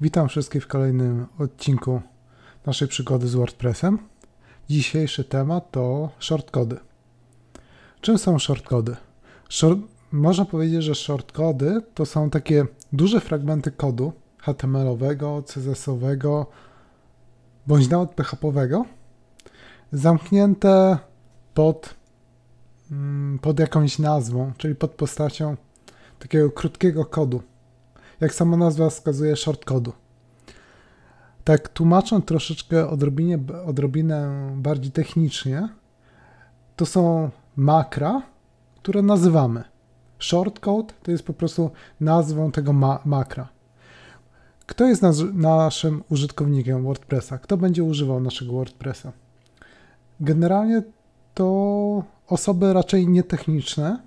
Witam wszystkich w kolejnym odcinku naszej przygody z WordPressem. Dzisiejszy temat to shortcody. Czym są shortcody? Short, można powiedzieć, że shortcody to są takie duże fragmenty kodu HTML-owego, CSS-owego bądź nawet PHP-owego zamknięte pod, mm, pod jakąś nazwą, czyli pod postacią takiego krótkiego kodu jak sama nazwa wskazuje, short Tak tłumacząc troszeczkę odrobinie, odrobinę bardziej technicznie, to są makra, które nazywamy. Shortcode to jest po prostu nazwą tego ma makra. Kto jest nas naszym użytkownikiem WordPressa? Kto będzie używał naszego WordPressa? Generalnie to osoby raczej nietechniczne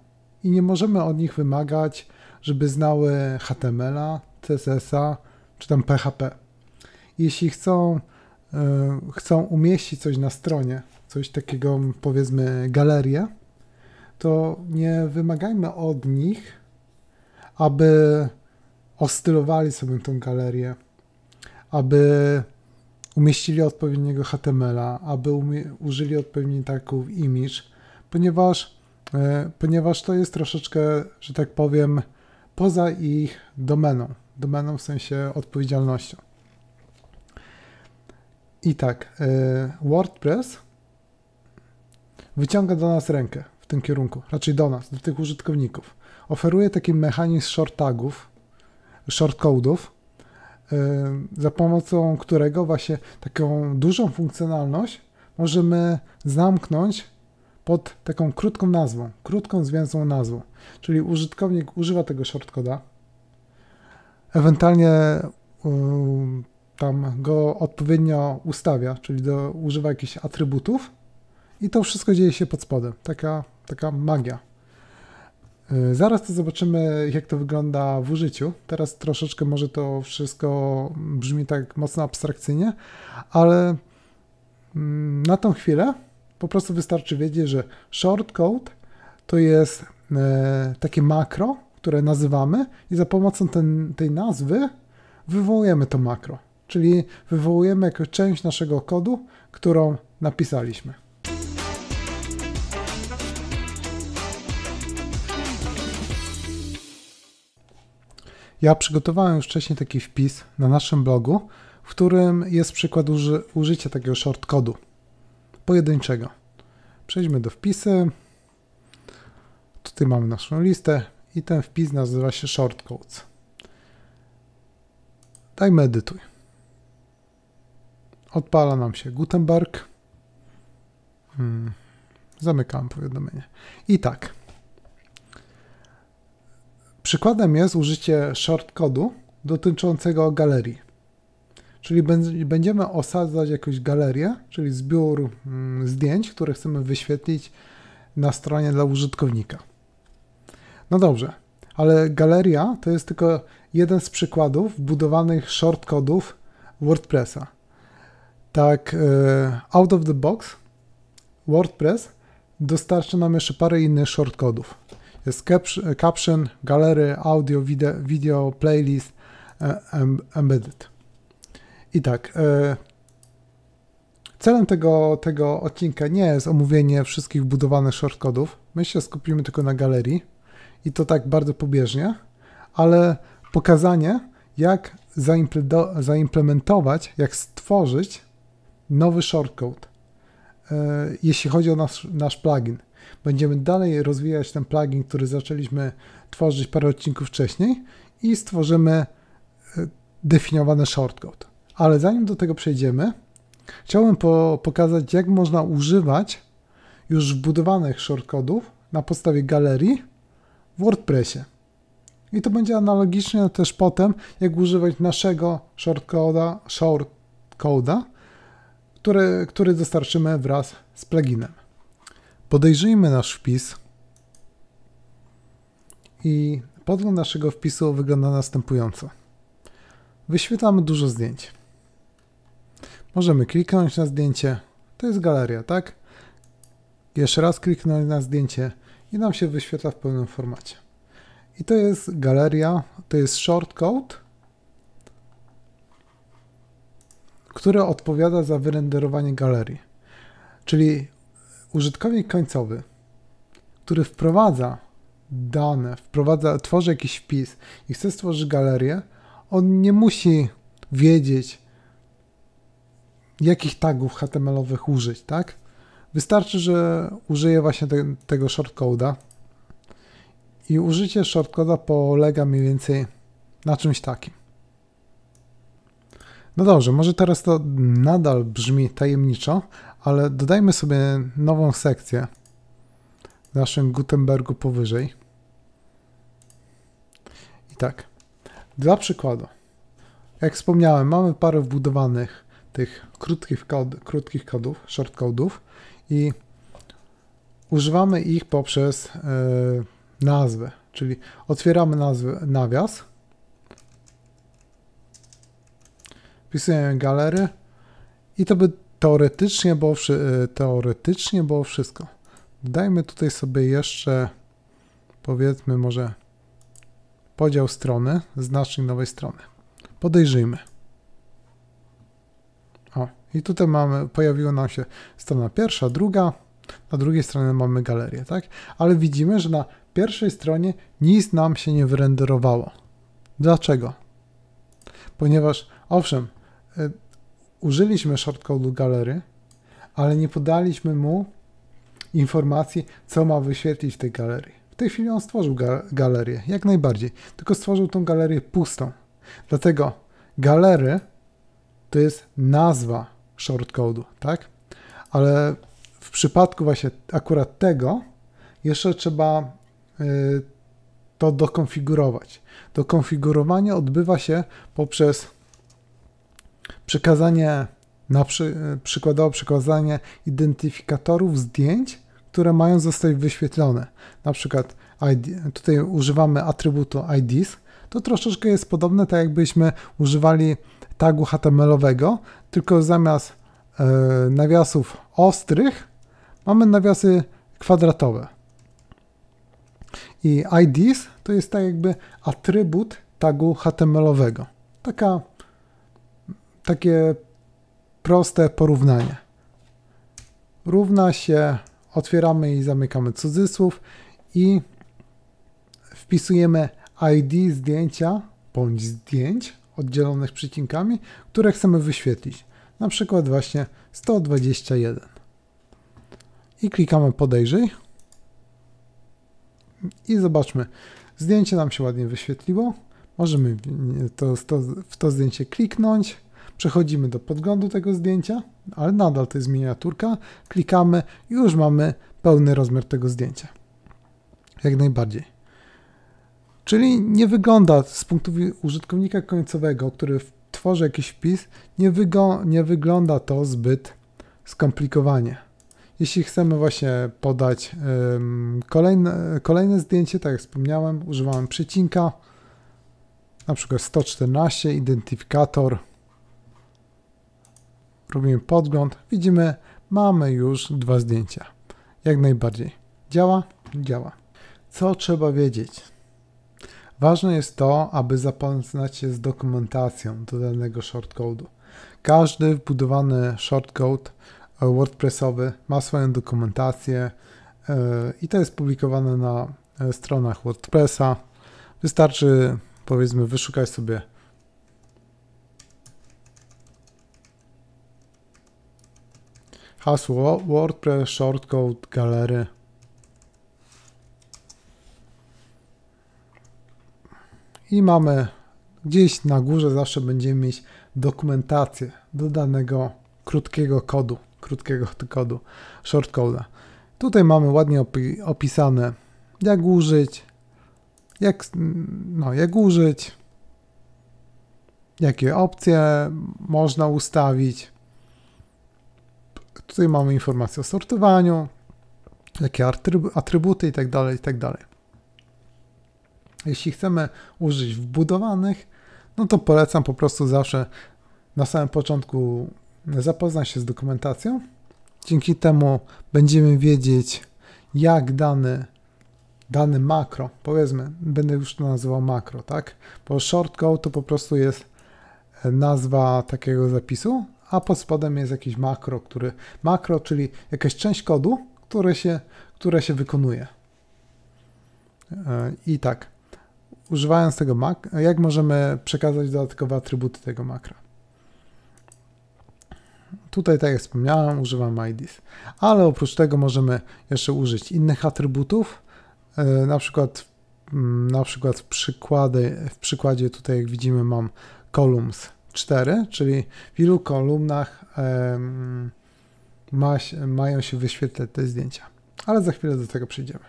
i nie możemy od nich wymagać żeby znały HTML-a, CSS-a czy tam PHP. Jeśli chcą, e, chcą umieścić coś na stronie, coś takiego powiedzmy galerię, to nie wymagajmy od nich, aby ostylowali sobie tą galerię, aby umieścili odpowiedniego HTML-a, aby użyli odpowiednich taków image, ponieważ, e, ponieważ to jest troszeczkę, że tak powiem, poza ich domeną, domeną w sensie odpowiedzialnością. I tak, y, WordPress wyciąga do nas rękę w tym kierunku, raczej do nas, do tych użytkowników. Oferuje taki mechanizm short tagów, short codeów, y, za pomocą którego właśnie taką dużą funkcjonalność możemy zamknąć pod taką krótką nazwą, krótką, zwięzłą nazwą. Czyli użytkownik używa tego shortcoda, ewentualnie yy, tam go odpowiednio ustawia, czyli do, używa jakichś atrybutów i to wszystko dzieje się pod spodem. Taka, taka magia. Yy, zaraz to zobaczymy, jak to wygląda w użyciu. Teraz troszeczkę może to wszystko brzmi tak mocno abstrakcyjnie, ale yy, na tą chwilę po prostu wystarczy wiedzieć, że shortcode to jest e, takie makro, które nazywamy i za pomocą ten, tej nazwy wywołujemy to makro, czyli wywołujemy jako część naszego kodu, którą napisaliśmy. Ja przygotowałem już wcześniej taki wpis na naszym blogu, w którym jest przykład uży, użycia takiego shortcodu pojedynczego. Przejdźmy do wpisy. Tutaj mamy naszą listę i ten wpis nazywa się shortcodes. Dajmy edytuj. Odpala nam się Gutenberg. Hmm. Zamykam powiadomienie. I tak. Przykładem jest użycie shortcodu dotyczącego galerii. Czyli będziemy osadzać jakąś galerię, czyli zbiór mm, zdjęć, które chcemy wyświetlić na stronie dla użytkownika. No dobrze, ale galeria to jest tylko jeden z przykładów budowanych shortcodów WordPressa. Tak, e, out of the box WordPress dostarcza nam jeszcze parę innych shortcodów. Jest caption, galery, audio, video, video playlist, e, embedded. I tak. E, celem tego, tego odcinka nie jest omówienie wszystkich budowanych shortcodów. My się skupimy tylko na galerii i to tak bardzo pobieżnie, ale pokazanie, jak zaimplementować, jak stworzyć nowy shortcode, e, jeśli chodzi o nasz, nasz plugin. Będziemy dalej rozwijać ten plugin, który zaczęliśmy tworzyć parę odcinków wcześniej i stworzymy e, definiowany shortcode. Ale zanim do tego przejdziemy, chciałbym po pokazać, jak można używać już wbudowanych shortcodów na podstawie galerii w WordPressie. I to będzie analogicznie też potem, jak używać naszego shortcoda, shortcoda który, który dostarczymy wraz z pluginem. Podejrzyjmy nasz wpis i podgląd naszego wpisu wygląda następująco. Wyświetlamy dużo zdjęć. Możemy kliknąć na zdjęcie. To jest galeria, tak? Jeszcze raz kliknąć na zdjęcie i nam się wyświetla w pełnym formacie. I to jest galeria, to jest shortcode, który odpowiada za wyrenderowanie galerii. Czyli użytkownik końcowy, który wprowadza dane, wprowadza, tworzy jakiś wpis i chce stworzyć galerię, on nie musi wiedzieć, jakich tagów HTML-owych użyć, tak? Wystarczy, że użyję właśnie te, tego shortcode'a i użycie shortcode'a polega mniej więcej na czymś takim. No dobrze, może teraz to nadal brzmi tajemniczo, ale dodajmy sobie nową sekcję w naszym Gutenbergu powyżej. I tak, dla przykładu, jak wspomniałem, mamy parę wbudowanych tych krótkich, kod, krótkich kodów, short i używamy ich poprzez e, nazwę, czyli otwieramy nazwę nawias, wpisujemy galery i to by teoretycznie było, e, teoretycznie było wszystko. Dajmy tutaj sobie jeszcze powiedzmy może podział strony, znacznik nowej strony. Podejrzyjmy. I tutaj mamy, pojawiła nam się strona pierwsza, druga, na drugiej stronie mamy galerię, tak? Ale widzimy, że na pierwszej stronie nic nam się nie wyrenderowało. Dlaczego? Ponieważ, owszem, y, użyliśmy shortcode galery, ale nie podaliśmy mu informacji, co ma wyświetlić w tej galerii. W tej chwili on stworzył galerię, jak najbardziej, tylko stworzył tą galerię pustą. Dlatego galery to jest nazwa shortcode'u, tak? Ale w przypadku właśnie akurat tego jeszcze trzeba y, to dokonfigurować. Dokonfigurowanie odbywa się poprzez przekazanie, na przy, przykładowo przekazanie identyfikatorów zdjęć, które mają zostać wyświetlone. Na przykład ID, tutaj używamy atrybutu IDs. To troszeczkę jest podobne, tak jakbyśmy używali tagu HTML-owego tylko zamiast e, nawiasów ostrych mamy nawiasy kwadratowe. I IDs to jest tak jakby atrybut tagu HTML-owego. Taka, takie proste porównanie. Równa się, otwieramy i zamykamy cudzysłów i wpisujemy ID zdjęcia bądź zdjęć oddzielonych przecinkami, które chcemy wyświetlić, na przykład właśnie 121. I klikamy podejrzyj i zobaczmy, zdjęcie nam się ładnie wyświetliło, możemy to, to, w to zdjęcie kliknąć, przechodzimy do podglądu tego zdjęcia, ale nadal to jest miniaturka, klikamy i już mamy pełny rozmiar tego zdjęcia. Jak najbardziej. Czyli nie wygląda z punktu widzenia użytkownika końcowego, który tworzy jakiś wpis, nie, wygo, nie wygląda to zbyt skomplikowanie. Jeśli chcemy właśnie podać ym, kolejne, kolejne zdjęcie, tak jak wspomniałem, używałem przecinka, na przykład 114, identyfikator, robimy podgląd, widzimy, mamy już dwa zdjęcia. Jak najbardziej. Działa? Działa. Co trzeba wiedzieć? Ważne jest to, aby zapoznać się z dokumentacją do danego shortcode'u. Każdy wbudowany shortcode e, WordPressowy ma swoją dokumentację e, i to jest publikowane na e, stronach WordPressa. Wystarczy, powiedzmy, wyszukać sobie hasło WordPress Shortcode Galery i mamy gdzieś na górze zawsze będziemy mieć dokumentację do danego krótkiego kodu, krótkiego kodu, shortcode'a. Tutaj mamy ładnie opi opisane jak użyć, jak, no, jak użyć, jakie opcje można ustawić. Tutaj mamy informacje o sortowaniu, jakie atrybuty tak itd. Tak jeśli chcemy użyć wbudowanych, no to polecam po prostu zawsze na samym początku zapoznać się z dokumentacją. Dzięki temu będziemy wiedzieć, jak dany, dany makro, powiedzmy, będę już to nazywał makro, tak? Bo shortcode to po prostu jest nazwa takiego zapisu, a pod spodem jest jakiś makro, który makro, czyli jakaś część kodu, które się, które się wykonuje. E, I tak, używając tego mak, jak możemy przekazać dodatkowe atrybuty tego makra. Tutaj, tak jak wspomniałem, używam IDs, ale oprócz tego możemy jeszcze użyć innych atrybutów, e, na przykład, mm, na przykład w, przykłady, w przykładzie tutaj, jak widzimy, mam columns 4, czyli w ilu kolumnach ma, mają się wyświetlać te zdjęcia. Ale za chwilę do tego przejdziemy.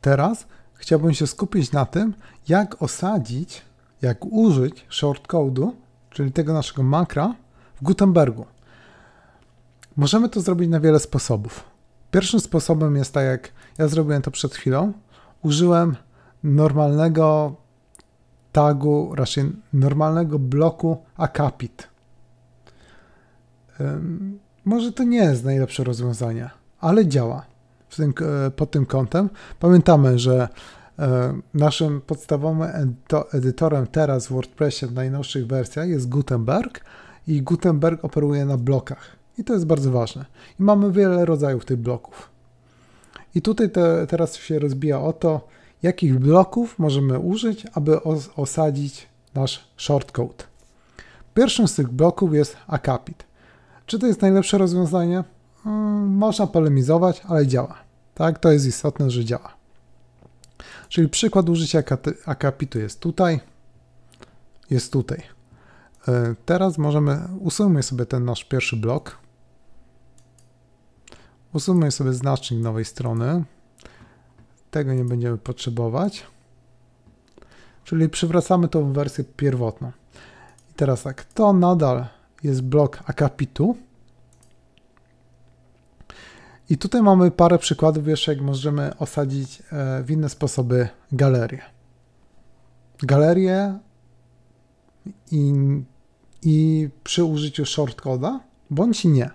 Teraz chciałbym się skupić na tym, jak osadzić, jak użyć shortcode'u, czyli tego naszego makra w Gutenbergu. Możemy to zrobić na wiele sposobów. Pierwszym sposobem jest tak, jak ja zrobiłem to przed chwilą. Użyłem normalnego tagu, raczej normalnego bloku akapit. Może to nie jest najlepsze rozwiązanie, ale działa tym, e, pod tym kątem. Pamiętamy, że e, naszym podstawowym edytorem teraz w WordPressie w najnowszych wersjach jest Gutenberg i Gutenberg operuje na blokach. I to jest bardzo ważne. I mamy wiele rodzajów tych bloków. I tutaj te, teraz się rozbija o to, jakich bloków możemy użyć, aby os osadzić nasz shortcode. Pierwszym z tych bloków jest akapit. Czy to jest najlepsze rozwiązanie? Mm, można polemizować, ale działa. Tak, to jest istotne, że działa. Czyli przykład użycia akapitu jest tutaj, jest tutaj. E, teraz możemy, usuńmy sobie ten nasz pierwszy blok. Usuńmy sobie znacznik nowej strony. Tego nie będziemy potrzebować. Czyli przywracamy tą wersję pierwotną. I teraz tak, to nadal jest blok akapitu, i tutaj mamy parę przykładów jeszcze, jak możemy osadzić e, w inne sposoby galerie. Galerie i, i przy użyciu shortcoda, bądź nie.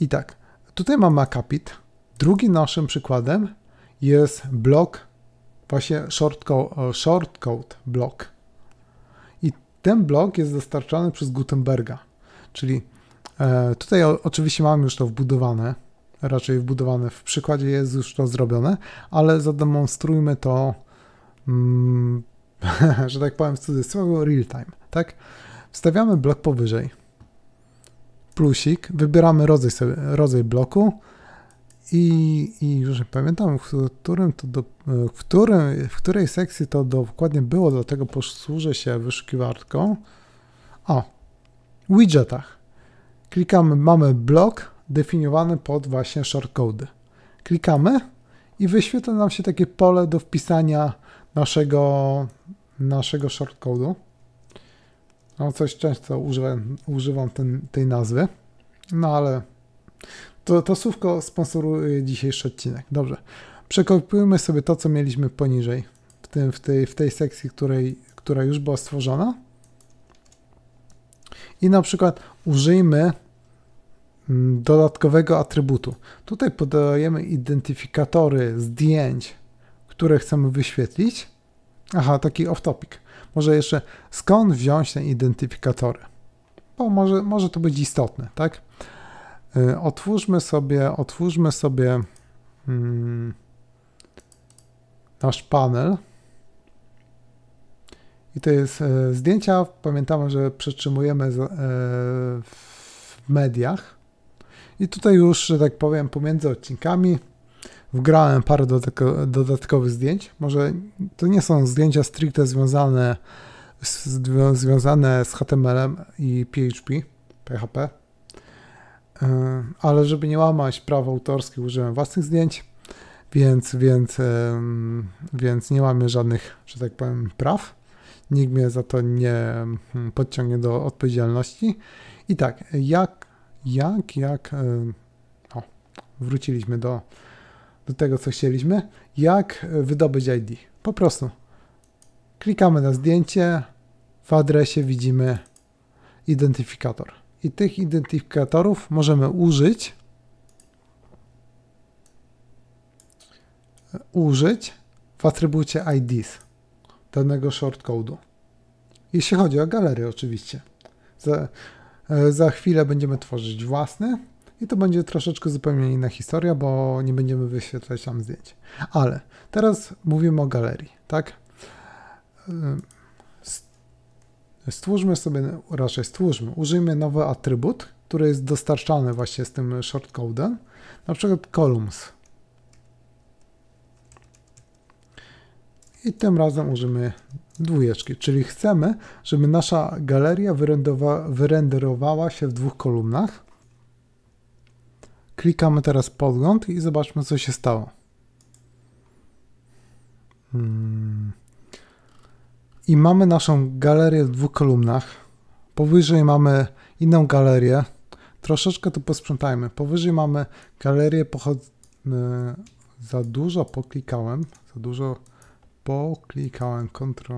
I tak, tutaj mamy akapit. Drugim naszym przykładem jest blok, właśnie shortcode, shortcode blok. I ten blok jest dostarczany przez Gutenberga. Czyli e, tutaj oczywiście mamy już to wbudowane, raczej wbudowane. W przykładzie jest już to zrobione, ale zademonstrujmy to, mm, że tak powiem w cudzysłowie, real time, tak? Wstawiamy blok powyżej, plusik, wybieramy rodzaj, sobie, rodzaj bloku i, i już nie pamiętam, w, którym to do, w, którym, w której sekcji to dokładnie było, dlatego posłużę się wyszukiwarką. O, widgetach. Klikamy, mamy blok, definiowany pod właśnie shortcode. Klikamy i wyświetla nam się takie pole do wpisania naszego, naszego shortcode'u. No, coś często używam, używam ten, tej nazwy, no ale to, to słówko sponsoruje dzisiejszy odcinek. Dobrze, przekopiujmy sobie to, co mieliśmy poniżej, w, tym, w, tej, w tej sekcji, której, która już była stworzona. I na przykład użyjmy Mm, dodatkowego atrybutu. Tutaj podajemy identyfikatory zdjęć, które chcemy wyświetlić. Aha, taki off-topic. Może jeszcze skąd wziąć te identyfikatory? Bo może, może to być istotne, tak? Y, otwórzmy sobie, otwórzmy sobie hmm, nasz panel. I to jest e, zdjęcia. Pamiętamy, że przetrzymujemy z, e, w mediach. I tutaj już, że tak powiem, pomiędzy odcinkami wgrałem parę dodatkowych zdjęć. Może to nie są zdjęcia stricte związane z, związane z HTML-em i PHP, PHP, e, ale żeby nie łamać praw autorskich, użyłem własnych zdjęć, więc, więc, więc nie łamię żadnych, że tak powiem, praw. Nikt mnie za to nie hmm, podciągnie do odpowiedzialności. I tak, jak jak, jak, e, o, wróciliśmy do, do tego, co chcieliśmy, jak e, wydobyć ID. Po prostu klikamy na zdjęcie, w adresie widzimy identyfikator. I tych identyfikatorów możemy użyć, e, użyć w atrybucie IDs danego shortcode'u. Jeśli chodzi o galery oczywiście. E, za chwilę będziemy tworzyć własny i to będzie troszeczkę zupełnie inna historia, bo nie będziemy wyświetlać tam zdjęć. Ale teraz mówimy o galerii, tak? E, stwórzmy sobie, raczej stwórzmy, użyjmy nowy atrybut, który jest dostarczany właśnie z tym shortcode'em, na przykład columns. I tym razem użyjmy dwójeczki, czyli chcemy, żeby nasza galeria wyrenderowała się w dwóch kolumnach. Klikamy teraz podgląd i zobaczmy, co się stało. Hmm. I mamy naszą galerię w dwóch kolumnach. Powyżej mamy inną galerię. Troszeczkę tu posprzątajmy. Powyżej mamy galerię pochodzącą. Za dużo poklikałem. Za dużo klikałem Ctrl.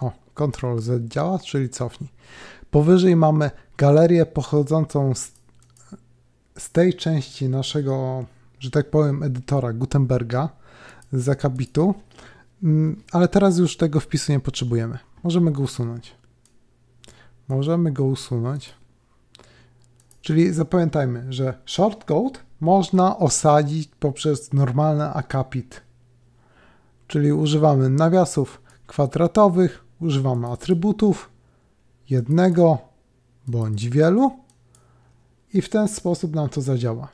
O, Ctrl Z działa, czyli cofnij. Powyżej mamy galerię pochodzącą z, z tej części naszego, że tak powiem, edytora Gutenberga z akabitu, mm, ale teraz już tego wpisu nie potrzebujemy. Możemy go usunąć. Możemy go usunąć. Czyli zapamiętajmy, że shortcode można osadzić poprzez normalny akapit czyli używamy nawiasów kwadratowych, używamy atrybutów jednego bądź wielu i w ten sposób nam to zadziała.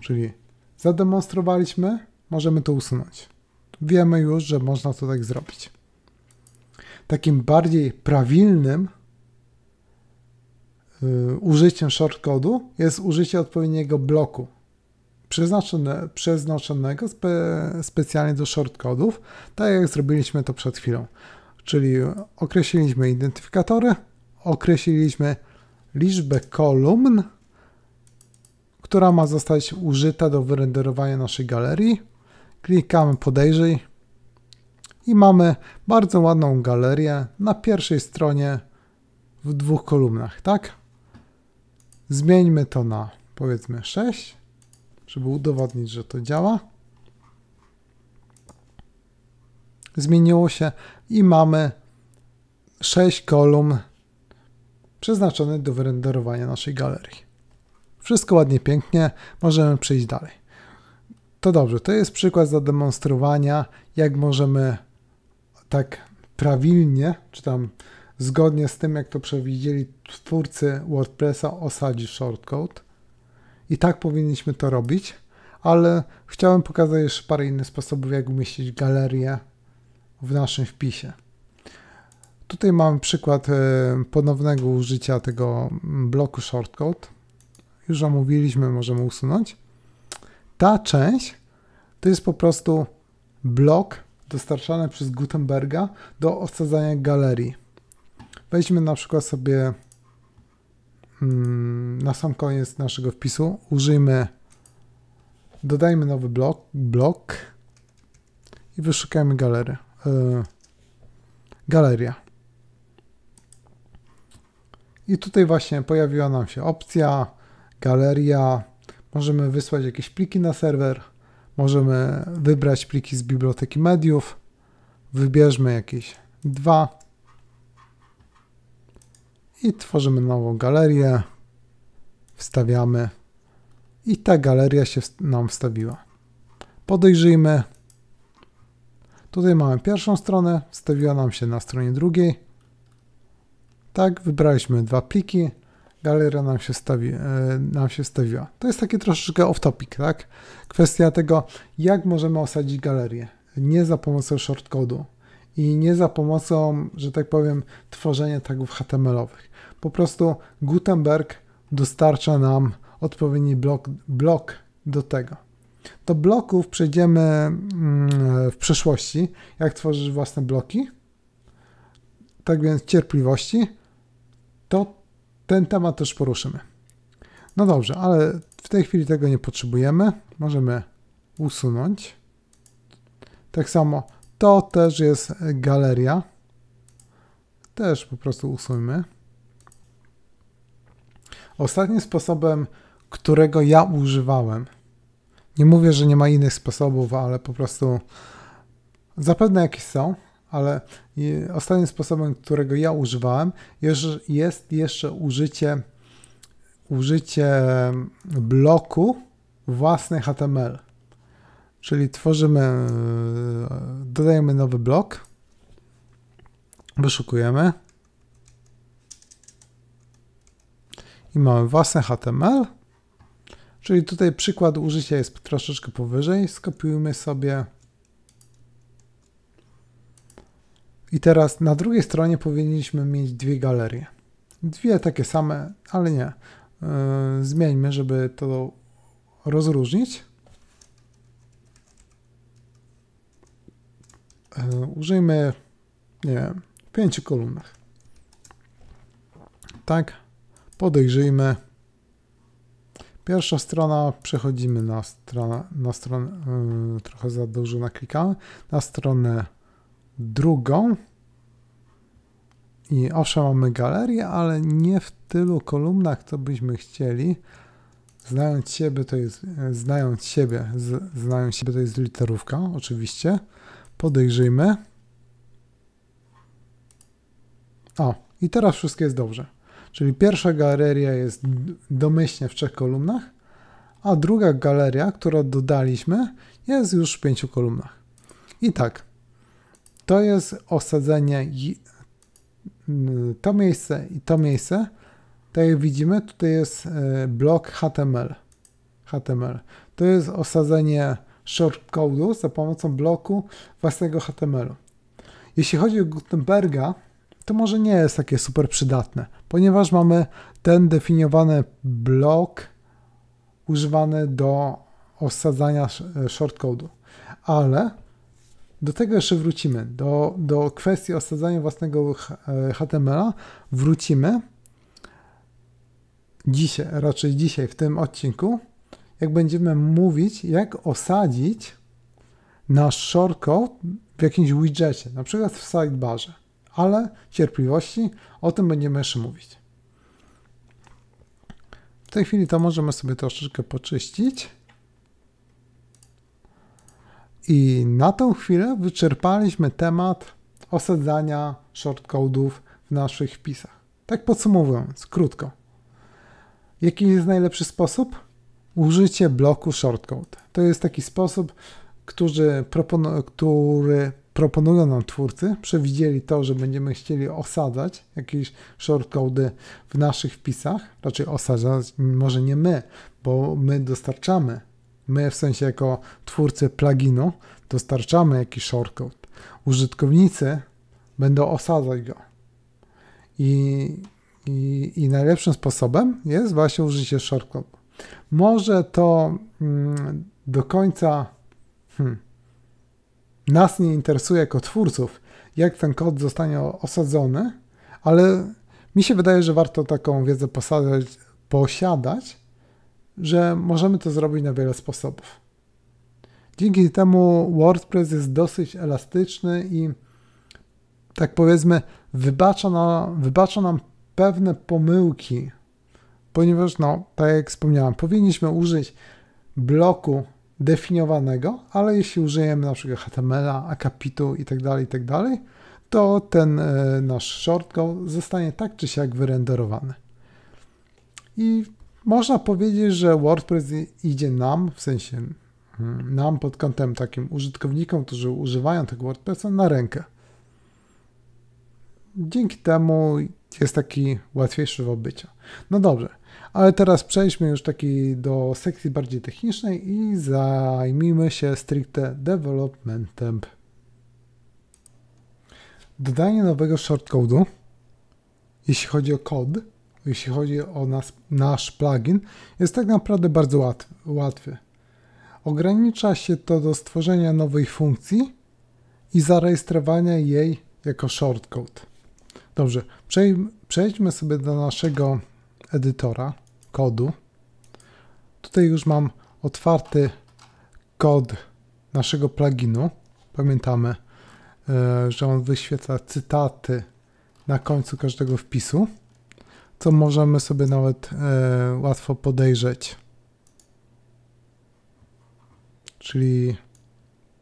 Czyli zademonstrowaliśmy, możemy to usunąć. Wiemy już, że można to tak zrobić. Takim bardziej prawilnym y, użyciem shortcodu jest użycie odpowiedniego bloku przeznaczone, przeznaczonego spe, specjalnie do shortcodów, tak jak zrobiliśmy to przed chwilą. Czyli określiliśmy identyfikatory, określiliśmy liczbę kolumn, która ma zostać użyta do wyrenderowania naszej galerii. Klikamy podejrzyj i mamy bardzo ładną galerię na pierwszej stronie w dwóch kolumnach, tak? Zmieńmy to na powiedzmy 6 żeby udowodnić, że to działa. Zmieniło się i mamy 6 kolumn przeznaczonych do wyrenderowania naszej galerii. Wszystko ładnie, pięknie, możemy przejść dalej. To dobrze, to jest przykład zademonstrowania, jak możemy tak prawilnie, czy tam zgodnie z tym, jak to przewidzieli twórcy WordPressa, osadzić shortcode i tak powinniśmy to robić, ale chciałem pokazać jeszcze parę innych sposobów, jak umieścić galerię w naszym wpisie. Tutaj mamy przykład e, ponownego użycia tego mm, bloku shortcode. Już omówiliśmy, możemy usunąć. Ta część to jest po prostu blok dostarczany przez Gutenberga do osadzania galerii. Weźmy na przykład sobie Hmm, na sam koniec naszego wpisu użyjmy, dodajmy nowy blok, blok i wyszukajmy galery, e, galeria. I tutaj właśnie pojawiła nam się opcja, galeria, możemy wysłać jakieś pliki na serwer, możemy wybrać pliki z biblioteki mediów, wybierzmy jakieś dwa, i tworzymy nową galerię, wstawiamy i ta galeria się nam wstawiła. Podejrzyjmy. Tutaj mamy pierwszą stronę, wstawiła nam się na stronie drugiej. Tak, wybraliśmy dwa pliki, galeria nam się, stawi, e, nam się stawiła. To jest taki troszeczkę off-topic, tak? Kwestia tego, jak możemy osadzić galerię, nie za pomocą shortcode'u i nie za pomocą, że tak powiem, tworzenia tagów HTML-owych. Po prostu Gutenberg dostarcza nam odpowiedni blok, blok do tego. Do bloków przejdziemy mm, w przyszłości, jak tworzysz własne bloki. Tak więc cierpliwości, to ten temat też poruszymy. No dobrze, ale w tej chwili tego nie potrzebujemy. Możemy usunąć. Tak samo to też jest galeria. Też po prostu usuńmy. Ostatnim sposobem, którego ja używałem, nie mówię, że nie ma innych sposobów, ale po prostu zapewne jakieś są, ale ostatnim sposobem, którego ja używałem, jest jeszcze użycie, użycie bloku własnej HTML. Czyli tworzymy, dodajemy nowy blok, wyszukujemy i mamy własne HTML. Czyli tutaj przykład użycia jest troszeczkę powyżej. Skopiujmy sobie. I teraz na drugiej stronie powinniśmy mieć dwie galerie. Dwie takie same, ale nie. Yy, zmieńmy, żeby to rozróżnić. E, użyjmy, nie wiem, w pięciu kolumnach. Tak, podejrzyjmy. Pierwsza strona, przechodzimy na stronę, na stronę yy, trochę za dużo naklikamy, na stronę drugą. I owszem, mamy galerię, ale nie w tylu kolumnach, co byśmy chcieli. Znając siebie, to jest, e, znając siebie, z, znając siebie to jest literówka, oczywiście. Podejrzyjmy. O, i teraz wszystko jest dobrze. Czyli pierwsza galeria jest domyślnie w trzech kolumnach, a druga galeria, którą dodaliśmy, jest już w pięciu kolumnach. I tak, to jest osadzenie y, to miejsce i to miejsce. Tak jak widzimy, tutaj jest y, blok HTML. HTML. To jest osadzenie shortcode'u za pomocą bloku własnego HTML-u. Jeśli chodzi o Gutenberga, to może nie jest takie super przydatne, ponieważ mamy ten definiowany blok używany do osadzania e, shortcode'u. Ale do tego jeszcze wrócimy. Do, do kwestii osadzania własnego HTML-a e, wrócimy dzisiaj, raczej dzisiaj w tym odcinku jak będziemy mówić, jak osadzić nasz shortcode w jakimś widgetie, na przykład w sidebarze. Ale cierpliwości, o tym będziemy jeszcze mówić. W tej chwili to możemy sobie troszeczkę poczyścić. I na tą chwilę wyczerpaliśmy temat osadzania shortcode'ów w naszych wpisach. Tak podsumowując, krótko. Jaki jest najlepszy sposób? użycie bloku shortcode. To jest taki sposób, który, który proponują nam twórcy. Przewidzieli to, że będziemy chcieli osadzać jakieś shortcode w naszych wpisach. Raczej osadzać może nie my, bo my dostarczamy. My w sensie jako twórcy pluginu dostarczamy jakiś shortcode. Użytkownicy będą osadzać go. I, i, i najlepszym sposobem jest właśnie użycie shortcode. Może to mm, do końca hmm, nas nie interesuje jako twórców, jak ten kod zostanie osadzony, ale mi się wydaje, że warto taką wiedzę posadzać, posiadać, że możemy to zrobić na wiele sposobów. Dzięki temu WordPress jest dosyć elastyczny i tak powiedzmy wybacza, wybacza nam pewne pomyłki ponieważ, no, tak jak wspomniałem, powinniśmy użyć bloku definiowanego, ale jeśli użyjemy na przykład HTML-a, akapitu itd., tak itd., tak to ten e, nasz shortcode zostanie tak czy siak wyrenderowany. I można powiedzieć, że WordPress idzie nam, w sensie hmm, nam pod kątem takim użytkownikom, którzy używają tego WordPressa na rękę. Dzięki temu jest taki łatwiejszy w obyciu. No dobrze, ale teraz przejdźmy już taki do sekcji bardziej technicznej i zajmijmy się stricte developmentem. Dodanie nowego shortcode'u, jeśli chodzi o kod, jeśli chodzi o nas, nasz plugin, jest tak naprawdę bardzo łatwy, łatwy. Ogranicza się to do stworzenia nowej funkcji i zarejestrowania jej jako shortcode. Dobrze, przejdźmy sobie do naszego edytora kodu. Tutaj już mam otwarty kod naszego pluginu. Pamiętamy, e, że on wyświetla cytaty na końcu każdego wpisu, co możemy sobie nawet e, łatwo podejrzeć. Czyli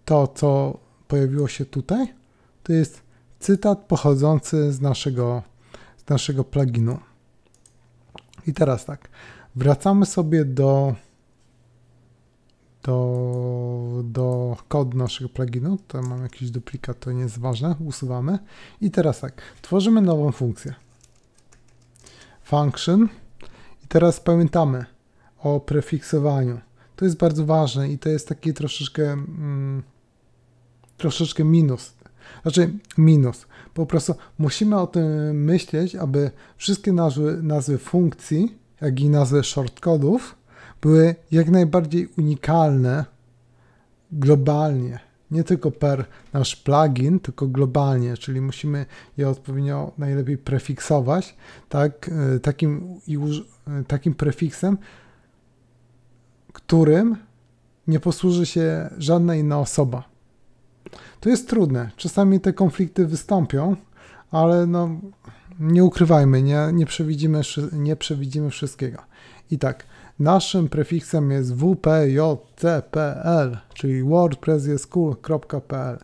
to, co pojawiło się tutaj, to jest cytat pochodzący z naszego, z naszego pluginu. I teraz tak, wracamy sobie do, do, do kodu naszego pluginu. Tutaj mam jakiś duplikat, to nie jest ważne, usuwamy. I teraz tak, tworzymy nową funkcję. Function. I teraz pamiętamy o prefiksowaniu. To jest bardzo ważne i to jest taki troszeczkę, mm, troszeczkę minus. Znaczy minus. Po prostu musimy o tym myśleć, aby wszystkie nazwy, nazwy funkcji, jak i nazwy shortcodów były jak najbardziej unikalne globalnie. Nie tylko per nasz plugin, tylko globalnie, czyli musimy je odpowiednio najlepiej prefiksować tak, e, takim, e, takim prefiksem, którym nie posłuży się żadna inna osoba. To jest trudne. Czasami te konflikty wystąpią, ale no, nie ukrywajmy, nie, nie, przewidzimy, nie przewidzimy wszystkiego. I tak, naszym prefiksem jest wpjtpl, czyli WordPress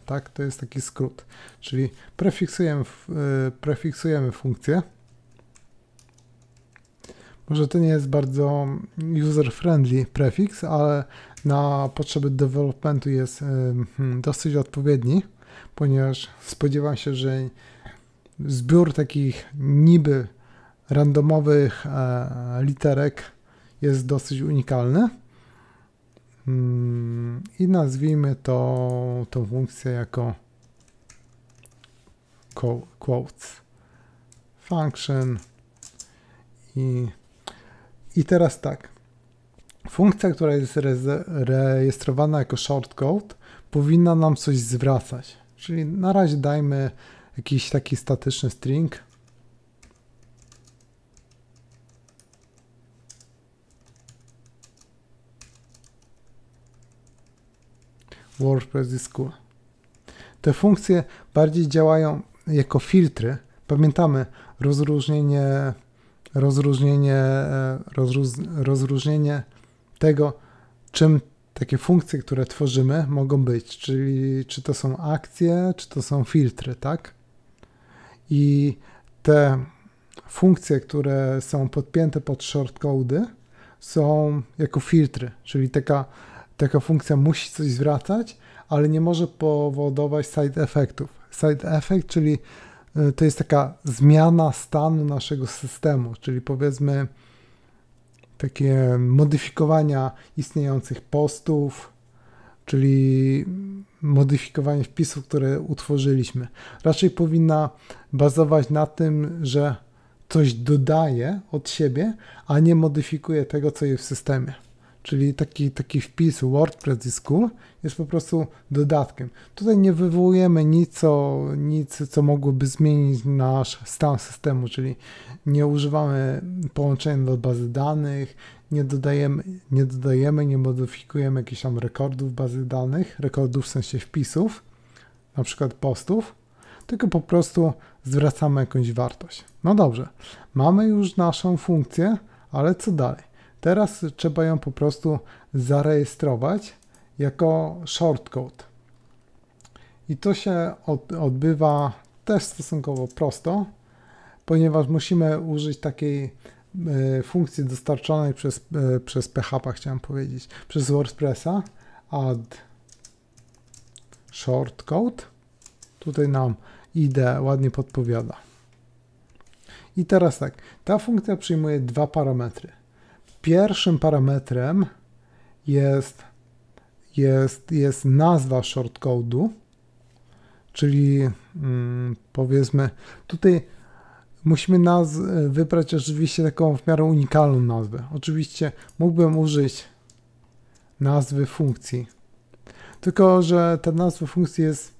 tak? To jest taki skrót. Czyli prefiksujemy, y, prefiksujemy funkcję może to nie jest bardzo user-friendly prefix, ale na potrzeby developmentu jest y, hmm, dosyć odpowiedni, ponieważ spodziewam się, że zbiór takich niby randomowych e, literek jest dosyć unikalny. Hmm, I nazwijmy to tą funkcję jako quotes function i i teraz tak. Funkcja, która jest rejestrowana jako shortcode, powinna nam coś zwracać. Czyli na razie dajmy jakiś taki statyczny string. WordPress is cool. Te funkcje bardziej działają jako filtry. Pamiętamy rozróżnienie rozróżnienie, e, rozróż, rozróżnienie tego, czym takie funkcje, które tworzymy, mogą być, czyli czy to są akcje, czy to są filtry, tak? I te funkcje, które są podpięte pod shortcody, są jako filtry, czyli taka, taka funkcja musi coś zwracać, ale nie może powodować side effectów. Side effect, czyli E, to jest taka zmiana stanu naszego systemu, czyli powiedzmy takie modyfikowania istniejących postów, czyli modyfikowanie wpisów, które utworzyliśmy. Raczej powinna bazować na tym, że coś dodaje od siebie, a nie modyfikuje tego, co jest w systemie czyli taki, taki wpis WordPress is cool, jest po prostu dodatkiem. Tutaj nie wywołujemy nic, co, nic, co mogłoby zmienić nasz stan systemu, czyli nie używamy połączeń do bazy danych, nie dodajemy, nie dodajemy, nie modyfikujemy jakichś tam rekordów bazy danych, rekordów w sensie wpisów, na przykład postów, tylko po prostu zwracamy jakąś wartość. No dobrze, mamy już naszą funkcję, ale co dalej? Teraz trzeba ją po prostu zarejestrować jako shortcode. I to się odbywa też stosunkowo prosto, ponieważ musimy użyć takiej e, funkcji dostarczonej przez, e, przez PHP, chciałem powiedzieć, przez WordPressa, add shortcode. Tutaj nam idę, ładnie podpowiada. I teraz tak, ta funkcja przyjmuje dwa parametry pierwszym parametrem jest, jest, jest nazwa shortcode'u, czyli mm, powiedzmy tutaj musimy naz wybrać oczywiście taką w miarę unikalną nazwę. Oczywiście mógłbym użyć nazwy funkcji, tylko że ta nazwa funkcji jest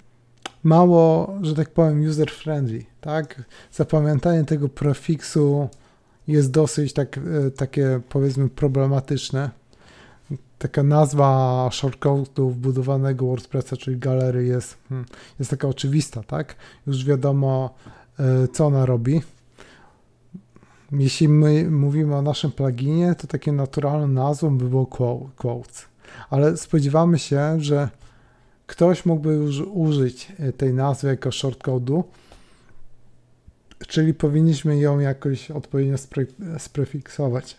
mało, że tak powiem, user friendly, tak? Zapamiętanie tego prefiksu jest dosyć tak, e, takie powiedzmy problematyczne. Taka nazwa shortcode'u wbudowanego WordPressa, czyli galery jest, hmm, jest taka oczywista, tak? Już wiadomo, e, co ona robi. Jeśli my mówimy o naszym pluginie, to takie naturalną nazwą by było quotes. Ale spodziewamy się, że ktoś mógłby już użyć e, tej nazwy jako shortcode'u czyli powinniśmy ją jakoś odpowiednio spre, sprefiksować.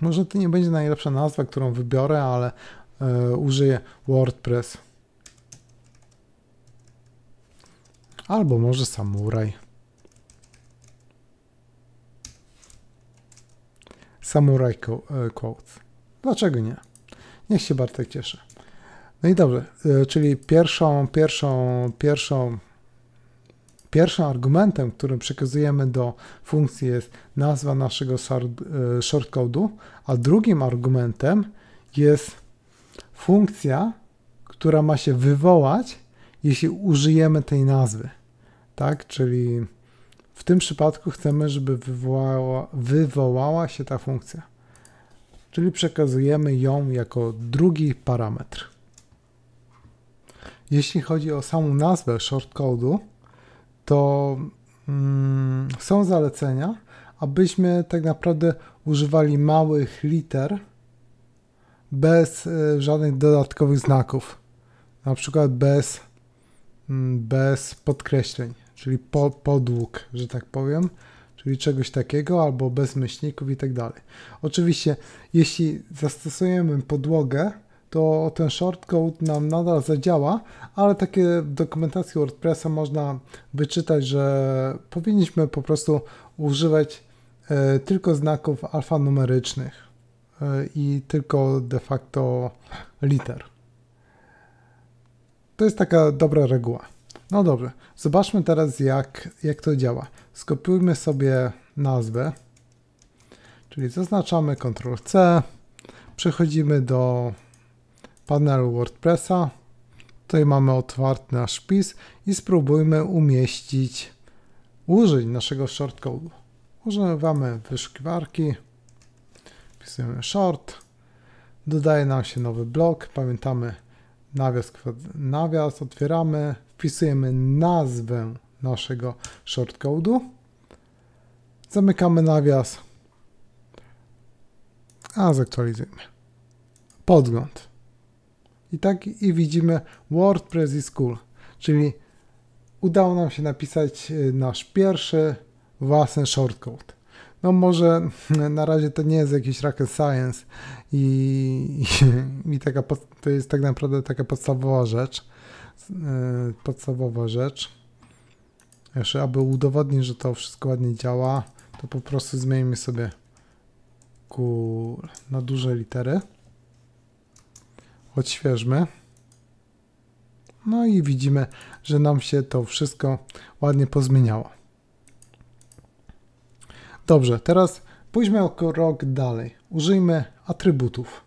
Może to nie będzie najlepsza nazwa, którą wybiorę, ale y, użyję WordPress. Albo może Samuraj. Samuraj e, Quotes. Dlaczego nie? Niech się Bartek cieszy. No i dobrze, y, czyli pierwszą, pierwszą, pierwszą Pierwszym argumentem, którym przekazujemy do funkcji jest nazwa naszego e, shortcode'u, a drugim argumentem jest funkcja, która ma się wywołać, jeśli użyjemy tej nazwy. Tak, czyli w tym przypadku chcemy, żeby wywołała, wywołała się ta funkcja. Czyli przekazujemy ją jako drugi parametr. Jeśli chodzi o samą nazwę shortcode'u, to mm, są zalecenia, abyśmy tak naprawdę używali małych liter bez y, żadnych dodatkowych znaków. Na przykład bez, mm, bez podkreśleń, czyli po, podłóg, że tak powiem, czyli czegoś takiego, albo bez myślników i tak dalej. Oczywiście, jeśli zastosujemy podłogę, to ten shortcode nam nadal zadziała, ale takie w dokumentacji WordPressa można wyczytać, że powinniśmy po prostu używać e, tylko znaków alfanumerycznych e, i tylko de facto liter. To jest taka dobra reguła. No dobrze, zobaczmy teraz jak, jak to działa. Skopiujmy sobie nazwę, czyli zaznaczamy Ctrl C, przechodzimy do panelu WordPressa. Tutaj mamy otwarty nasz wpis i spróbujmy umieścić użyć naszego shortcode'u. Używamy wyszukiwarki, wpisujemy short, dodaje nam się nowy blok, pamiętamy nawias, nawias otwieramy, wpisujemy nazwę naszego shortcode'u, zamykamy nawias, a zaktualizujmy. Podgląd. I tak i widzimy WordPress is cool, czyli udało nam się napisać e, nasz pierwszy własny shortcode. No może na razie to nie jest jakiś rocket science i, i, i taka, to jest tak naprawdę taka podstawowa rzecz. Yy, podstawowa rzecz. Jeszcze aby udowodnić, że to wszystko ładnie działa, to po prostu zmienimy sobie na duże litery odświeżmy. No i widzimy, że nam się to wszystko ładnie pozmieniało. Dobrze, teraz pójdźmy o krok dalej. Użyjmy atrybutów.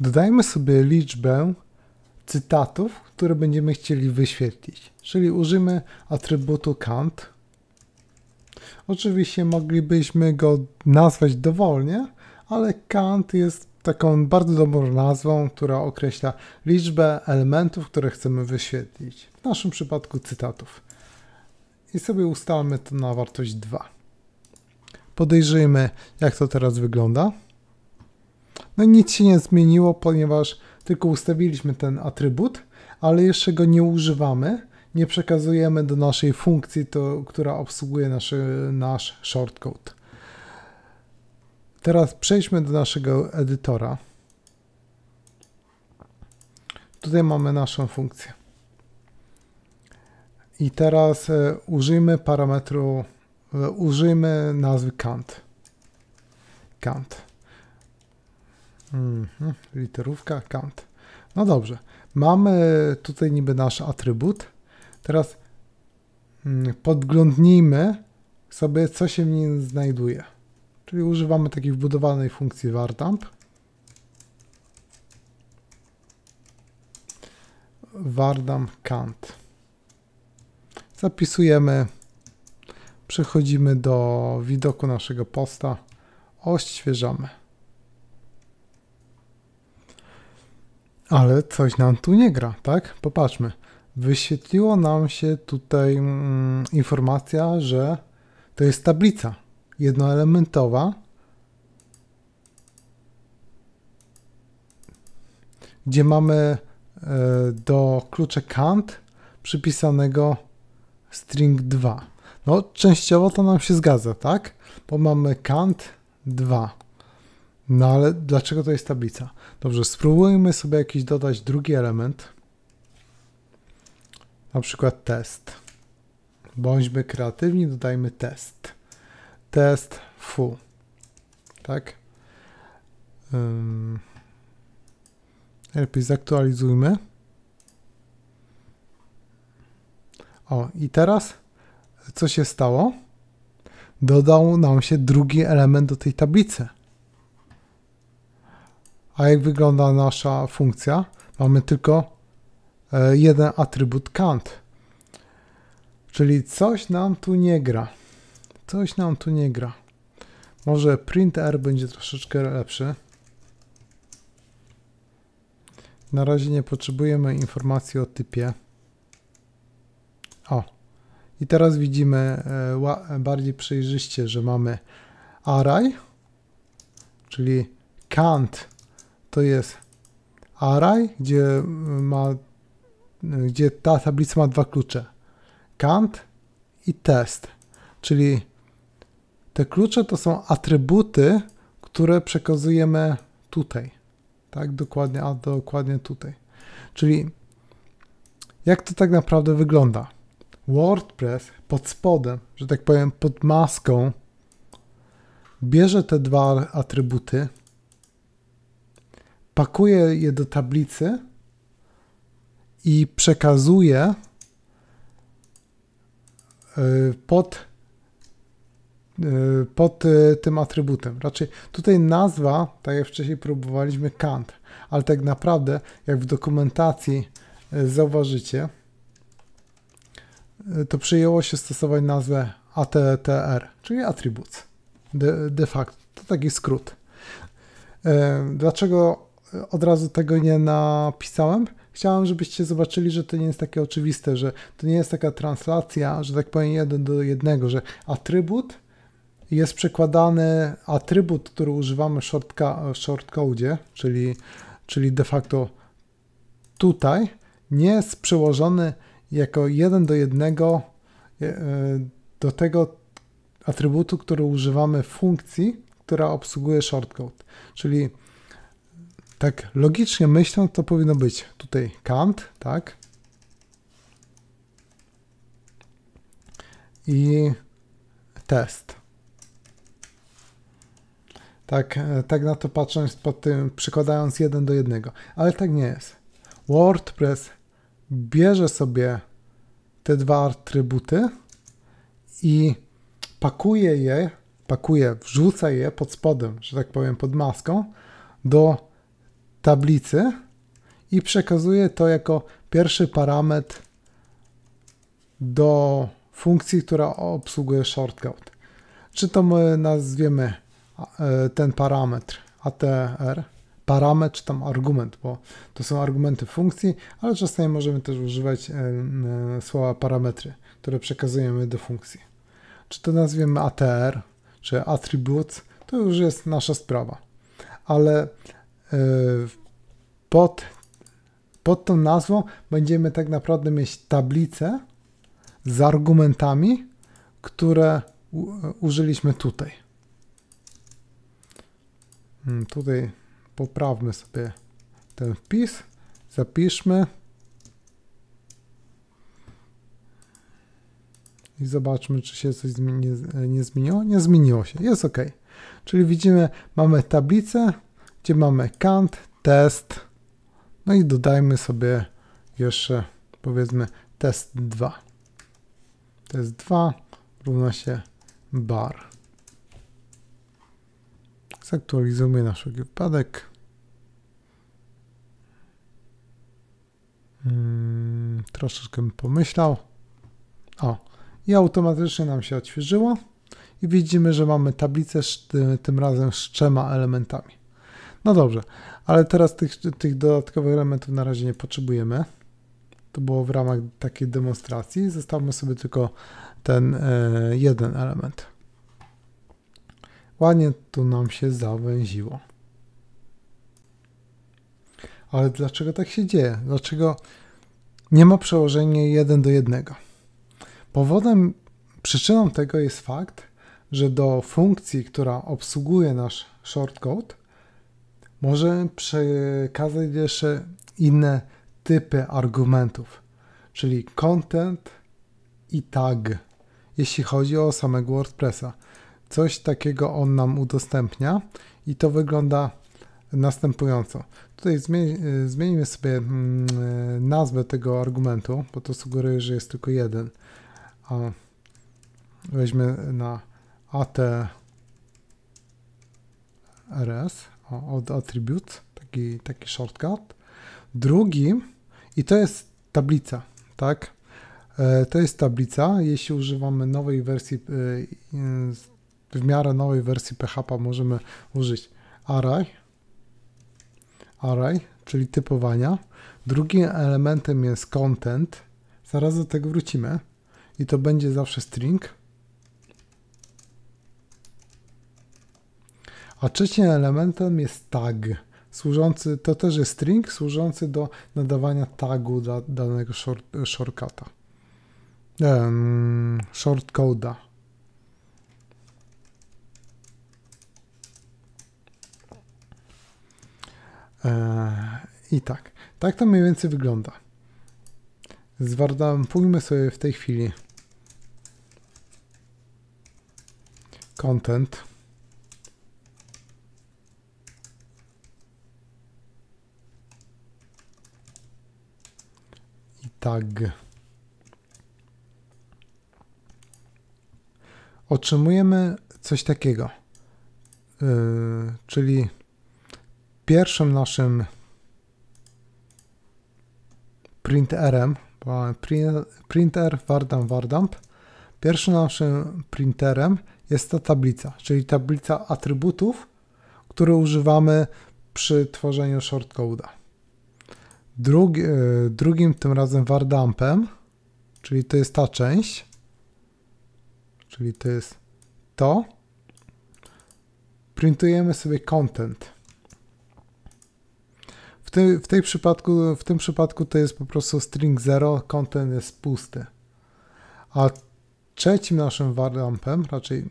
Dodajmy sobie liczbę cytatów, które będziemy chcieli wyświetlić. Czyli użyjmy atrybutu count. Oczywiście moglibyśmy go nazwać dowolnie, ale count jest taką bardzo dobrą nazwą, która określa liczbę elementów, które chcemy wyświetlić. W naszym przypadku cytatów. I sobie ustalmy to na wartość 2. Podejrzyjmy, jak to teraz wygląda. No i nic się nie zmieniło, ponieważ tylko ustawiliśmy ten atrybut, ale jeszcze go nie używamy, nie przekazujemy do naszej funkcji, to, która obsługuje nasz nasz shortcode. Teraz przejdźmy do naszego edytora. Tutaj mamy naszą funkcję. I teraz e, użyjmy parametru, e, użyjmy nazwy count. Count. Mhm, literówka count. No dobrze. Mamy tutaj niby nasz atrybut. Teraz mm, podglądnijmy sobie, co się w nim znajduje. Czyli używamy takiej wbudowanej funkcji vartamp. Vardam Kant. Zapisujemy, przechodzimy do widoku naszego posta, oświeżamy. Ale coś nam tu nie gra, tak? Popatrzmy. Wyświetliło nam się tutaj mm, informacja, że to jest tablica jednoelementowa, gdzie mamy e, do klucza count przypisanego string 2. No, częściowo to nam się zgadza, tak? Bo mamy count 2. No ale dlaczego to jest tablica? Dobrze, spróbujmy sobie jakiś dodać drugi element. Na przykład test. Bądźmy kreatywni, dodajmy test test foo, tak? Um, lepiej zaktualizujmy. O, i teraz co się stało? Dodał nam się drugi element do tej tablicy. A jak wygląda nasza funkcja? Mamy tylko e, jeden atrybut count. Czyli coś nam tu nie gra. Coś nam tu nie gra. Może printer będzie troszeczkę lepszy. Na razie nie potrzebujemy informacji o typie. O. I teraz widzimy e, e, bardziej przejrzyście, że mamy array, czyli count to jest array, gdzie, e, ma, gdzie ta tablica ma dwa klucze. count i test, czyli te klucze to są atrybuty, które przekazujemy tutaj. Tak, dokładnie, a dokładnie tutaj. Czyli jak to tak naprawdę wygląda? WordPress pod spodem, że tak powiem, pod maską, bierze te dwa atrybuty, pakuje je do tablicy i przekazuje y, pod Y, pod y, tym atrybutem. Raczej tutaj nazwa, tak jak wcześniej próbowaliśmy, Kant, ale tak naprawdę, jak w dokumentacji y, zauważycie, to przyjęło się stosować nazwę ATTR, e czyli attributes. De, de facto, to taki skrót. Dlaczego od razu tego nie napisałem? Chciałem, żebyście zobaczyli, że to nie jest takie oczywiste, że to nie jest taka translacja, że tak powiem, jeden do jednego, że atrybut jest przekładany atrybut, który używamy w shortcodezie, czyli, czyli de facto tutaj, nie jest przełożony jako jeden do jednego e, e, do tego atrybutu, który używamy w funkcji, która obsługuje shortcode. Czyli tak logicznie myśląc, to powinno być tutaj count, tak? I test. Tak, e, tak na to patrząc pod tym, przykładając jeden do jednego. Ale tak nie jest. WordPress bierze sobie te dwa atrybuty i pakuje je, pakuje, wrzuca je pod spodem, że tak powiem, pod maską do tablicy i przekazuje to jako pierwszy parametr do funkcji, która obsługuje shortcode. Czy to my nazwiemy E, ten parametr ATR, parametr czy tam argument, bo to są argumenty funkcji, ale czasami możemy też używać e, e, słowa parametry, które przekazujemy do funkcji. Czy to nazwiemy ATR, czy attributes, to już jest nasza sprawa. Ale pod, pod tą nazwą będziemy tak naprawdę mieć tablicę z argumentami, które użyliśmy tutaj. Mm, tutaj poprawmy sobie ten wpis, zapiszmy i zobaczmy, czy się coś e, nie zmieniło. Nie zmieniło się, jest ok. Czyli widzimy, mamy tablicę, gdzie mamy kant, test, no i dodajmy sobie jeszcze powiedzmy test 2. Test 2 równa się bar. Zaktualizujmy nasz wypadek. Hmm, troszeczkę bym pomyślał. O, i automatycznie nam się odświeżyło. I widzimy, że mamy tablicę tym razem z trzema elementami. No dobrze, ale teraz tych, tych dodatkowych elementów na razie nie potrzebujemy. To było w ramach takiej demonstracji. Zostawmy sobie tylko ten e, jeden element. Ładnie tu nam się zawęziło. Ale dlaczego tak się dzieje? Dlaczego nie ma przełożenia jeden do jednego? Powodem, przyczyną tego jest fakt, że do funkcji, która obsługuje nasz shortcode, możemy przekazać jeszcze inne typy argumentów, czyli content i tag, jeśli chodzi o samego WordPressa. Coś takiego on nam udostępnia i to wygląda następująco. Tutaj e, zmienimy sobie mm, e, nazwę tego argumentu, bo to sugeruje, że jest tylko jeden. A weźmy na ATRS od attribute, taki, taki shortcut. Drugi, i to jest tablica, tak? E, to jest tablica, jeśli używamy nowej wersji w miarę nowej wersji PHP możemy użyć array, array, czyli typowania. Drugim elementem jest content. Zaraz do tego wrócimy. I to będzie zawsze string. A trzecim elementem jest tag, służący, to też jest string, służący do nadawania tagu dla danego short, shortcuta, um, shortcoda. E, I tak, tak to mniej więcej wygląda. Zwardampujmy sobie w tej chwili content. tag. Otrzymujemy coś takiego, yy, czyli pierwszym naszym printerem, bo printer Wardam Wardamp, pierwszym naszym printerem jest ta tablica, czyli tablica atrybutów, które używamy przy tworzeniu shortcode'a. Drugi, e, drugim tym razem Wardampem, czyli to jest ta część, czyli to jest to, printujemy sobie content. W, w, tej przypadku, w tym przypadku to jest po prostu string 0, content jest pusty. A trzecim naszym wardampem, raczej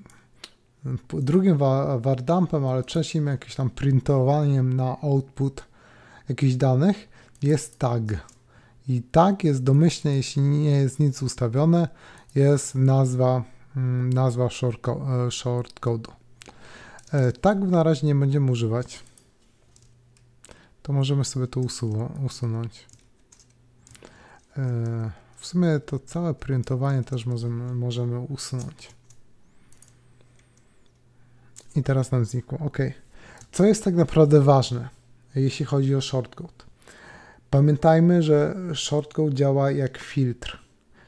drugim wardampem, ale trzecim jakimś tam printowaniem na output jakichś danych jest tag. I tag jest domyślnie, jeśli nie jest nic ustawione, jest nazwa, mm, nazwa e, shortcode'u. Short e, na razie nie będziemy używać to możemy sobie to usunąć. E, w sumie to całe printowanie też możemy, możemy usunąć. I teraz nam znikło. Ok. Co jest tak naprawdę ważne, jeśli chodzi o shortcode? Pamiętajmy, że shortcode działa jak filtr.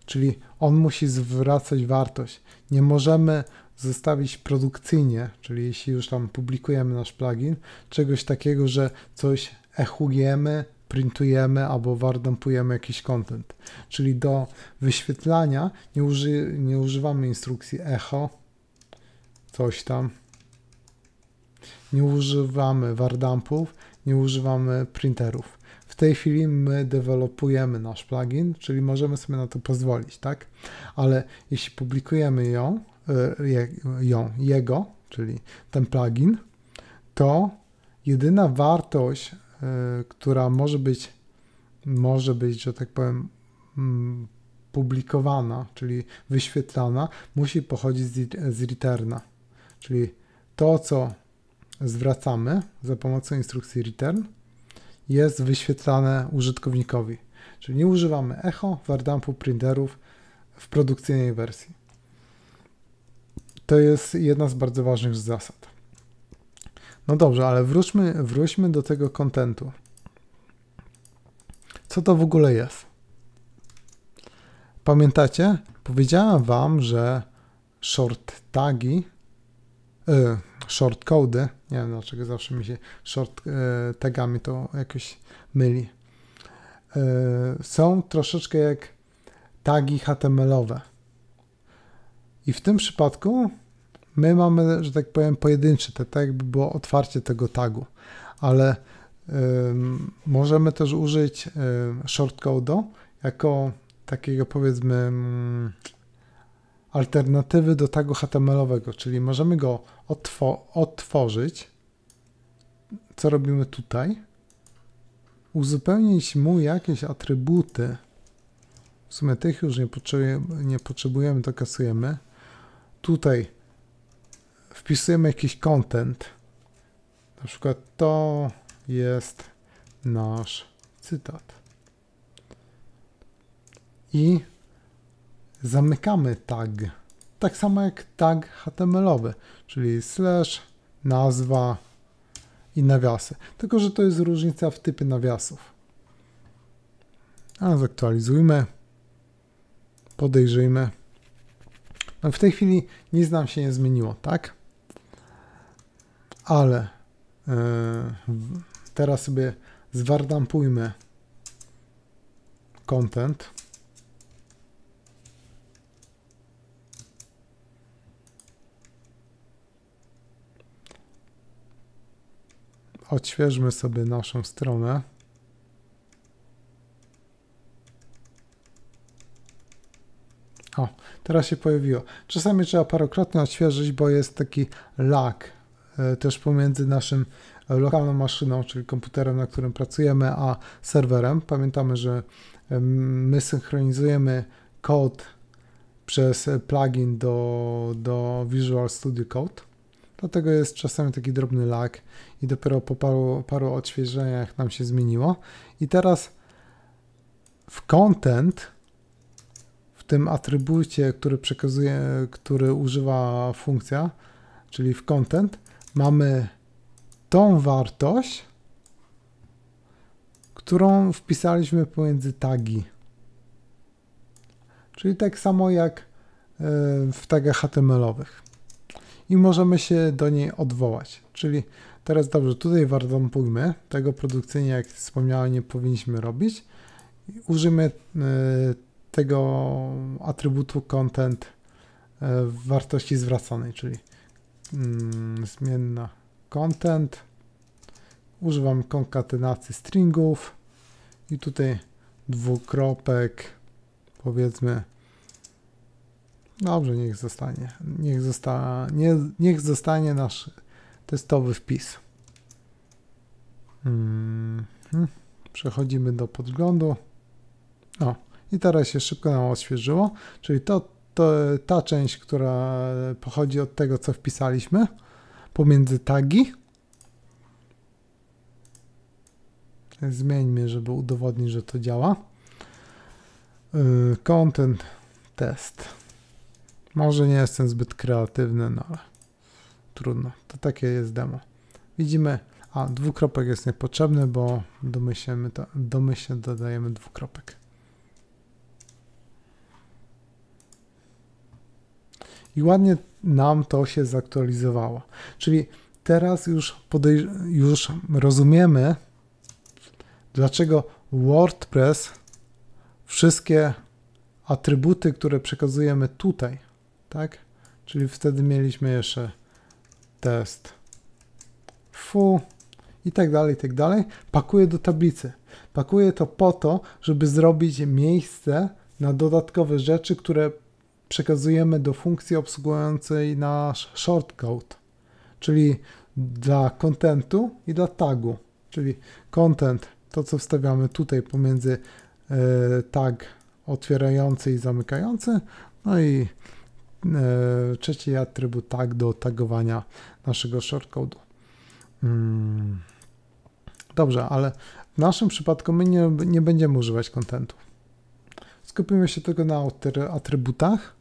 Czyli on musi zwracać wartość. Nie możemy zostawić produkcyjnie, czyli jeśli już tam publikujemy nasz plugin, czegoś takiego, że coś echujemy, printujemy albo wardampujemy jakiś content. Czyli do wyświetlania nie, uży, nie używamy instrukcji echo, coś tam. Nie używamy wardampów, nie używamy printerów tej chwili my dewelopujemy nasz plugin, czyli możemy sobie na to pozwolić, tak? Ale jeśli publikujemy ją, y, je, ją jego, czyli ten plugin, to jedyna wartość, y, która może być, może być, że tak powiem, mm, publikowana, czyli wyświetlana, musi pochodzić z, z returna. Czyli to, co zwracamy za pomocą instrukcji return, jest wyświetlane użytkownikowi. Czyli nie używamy echo, wardampu, printerów w produkcyjnej wersji. To jest jedna z bardzo ważnych zasad. No dobrze, ale wróćmy, wróćmy do tego kontentu. Co to w ogóle jest? Pamiętacie? Powiedziałem Wam, że short tagi, yy, short code. Nie wiem dlaczego zawsze mi się short e, tagami to jakoś myli. E, są troszeczkę jak tagi HTML-owe. I w tym przypadku my mamy, że tak powiem, pojedynczy, to tak jakby było otwarcie tego tagu, ale możemy też użyć y, shortcode'u jako takiego powiedzmy. Mm, alternatywy do tagu HTML-owego, czyli możemy go otwo otworzyć, co robimy tutaj, uzupełnić mu jakieś atrybuty, w sumie tych już nie, potrzebujemy, nie potrzebujemy, to kasujemy. Tutaj wpisujemy jakiś content, na przykład to jest nasz cytat. I zamykamy tag. Tak samo jak tag HTMLowy, czyli slash, nazwa i nawiasy. Tylko, że to jest różnica w typie nawiasów. A zaktualizujmy, podejrzyjmy. No w tej chwili nic nam się nie zmieniło, tak? Ale yy, teraz sobie zwardampujmy content. odświeżmy sobie naszą stronę. O, teraz się pojawiło. Czasami trzeba parokrotnie odświeżyć, bo jest taki lag e, też pomiędzy naszym lokalną maszyną, czyli komputerem, na którym pracujemy, a serwerem. Pamiętamy, że my synchronizujemy kod przez plugin do, do Visual Studio Code. Dlatego jest czasami taki drobny lag i dopiero po paru, paru odświeżeniach nam się zmieniło. I teraz w content, w tym atrybucie, który przekazuje, który używa funkcja, czyli w content, mamy tą wartość, którą wpisaliśmy pomiędzy tagi. Czyli tak samo jak e, w tagach HTML-owych. I możemy się do niej odwołać. Czyli Teraz dobrze, tutaj wardumpujmy. Tego produkcyjnie, jak wspomniałem, nie powinniśmy robić. Użymy e, tego atrybutu content e, w wartości zwracanej, czyli mm, zmienna content. Używam konkatenacji stringów i tutaj dwukropek powiedzmy dobrze, niech zostanie. Niech, zosta, nie, niech zostanie nasz testowy wpis. Hmm. Przechodzimy do podglądu. O, i teraz się szybko nam oświeżyło, czyli to, to ta część, która pochodzi od tego, co wpisaliśmy pomiędzy tagi. Zmieńmy, żeby udowodnić, że to działa. Yy, content test. Może nie jestem zbyt kreatywny, no ale trudno, to takie jest demo. Widzimy, a dwukropek jest niepotrzebny, bo domyślemy to, domyślnie dodajemy dwukropek. I ładnie nam to się zaktualizowało. Czyli teraz już, już rozumiemy, dlaczego WordPress wszystkie atrybuty, które przekazujemy tutaj, tak? Czyli wtedy mieliśmy jeszcze test foo i tak dalej, i tak dalej. Pakuję do tablicy. Pakuję to po to, żeby zrobić miejsce na dodatkowe rzeczy, które przekazujemy do funkcji obsługującej nasz shortcode, czyli dla contentu i dla tagu, czyli content, to co wstawiamy tutaj pomiędzy e, tag otwierający i zamykający, no i E, trzeci atrybut tag do tagowania naszego shortcode. Mm. Dobrze, ale w naszym przypadku my nie, nie będziemy używać kontentu. Skupimy się tylko na atrybutach.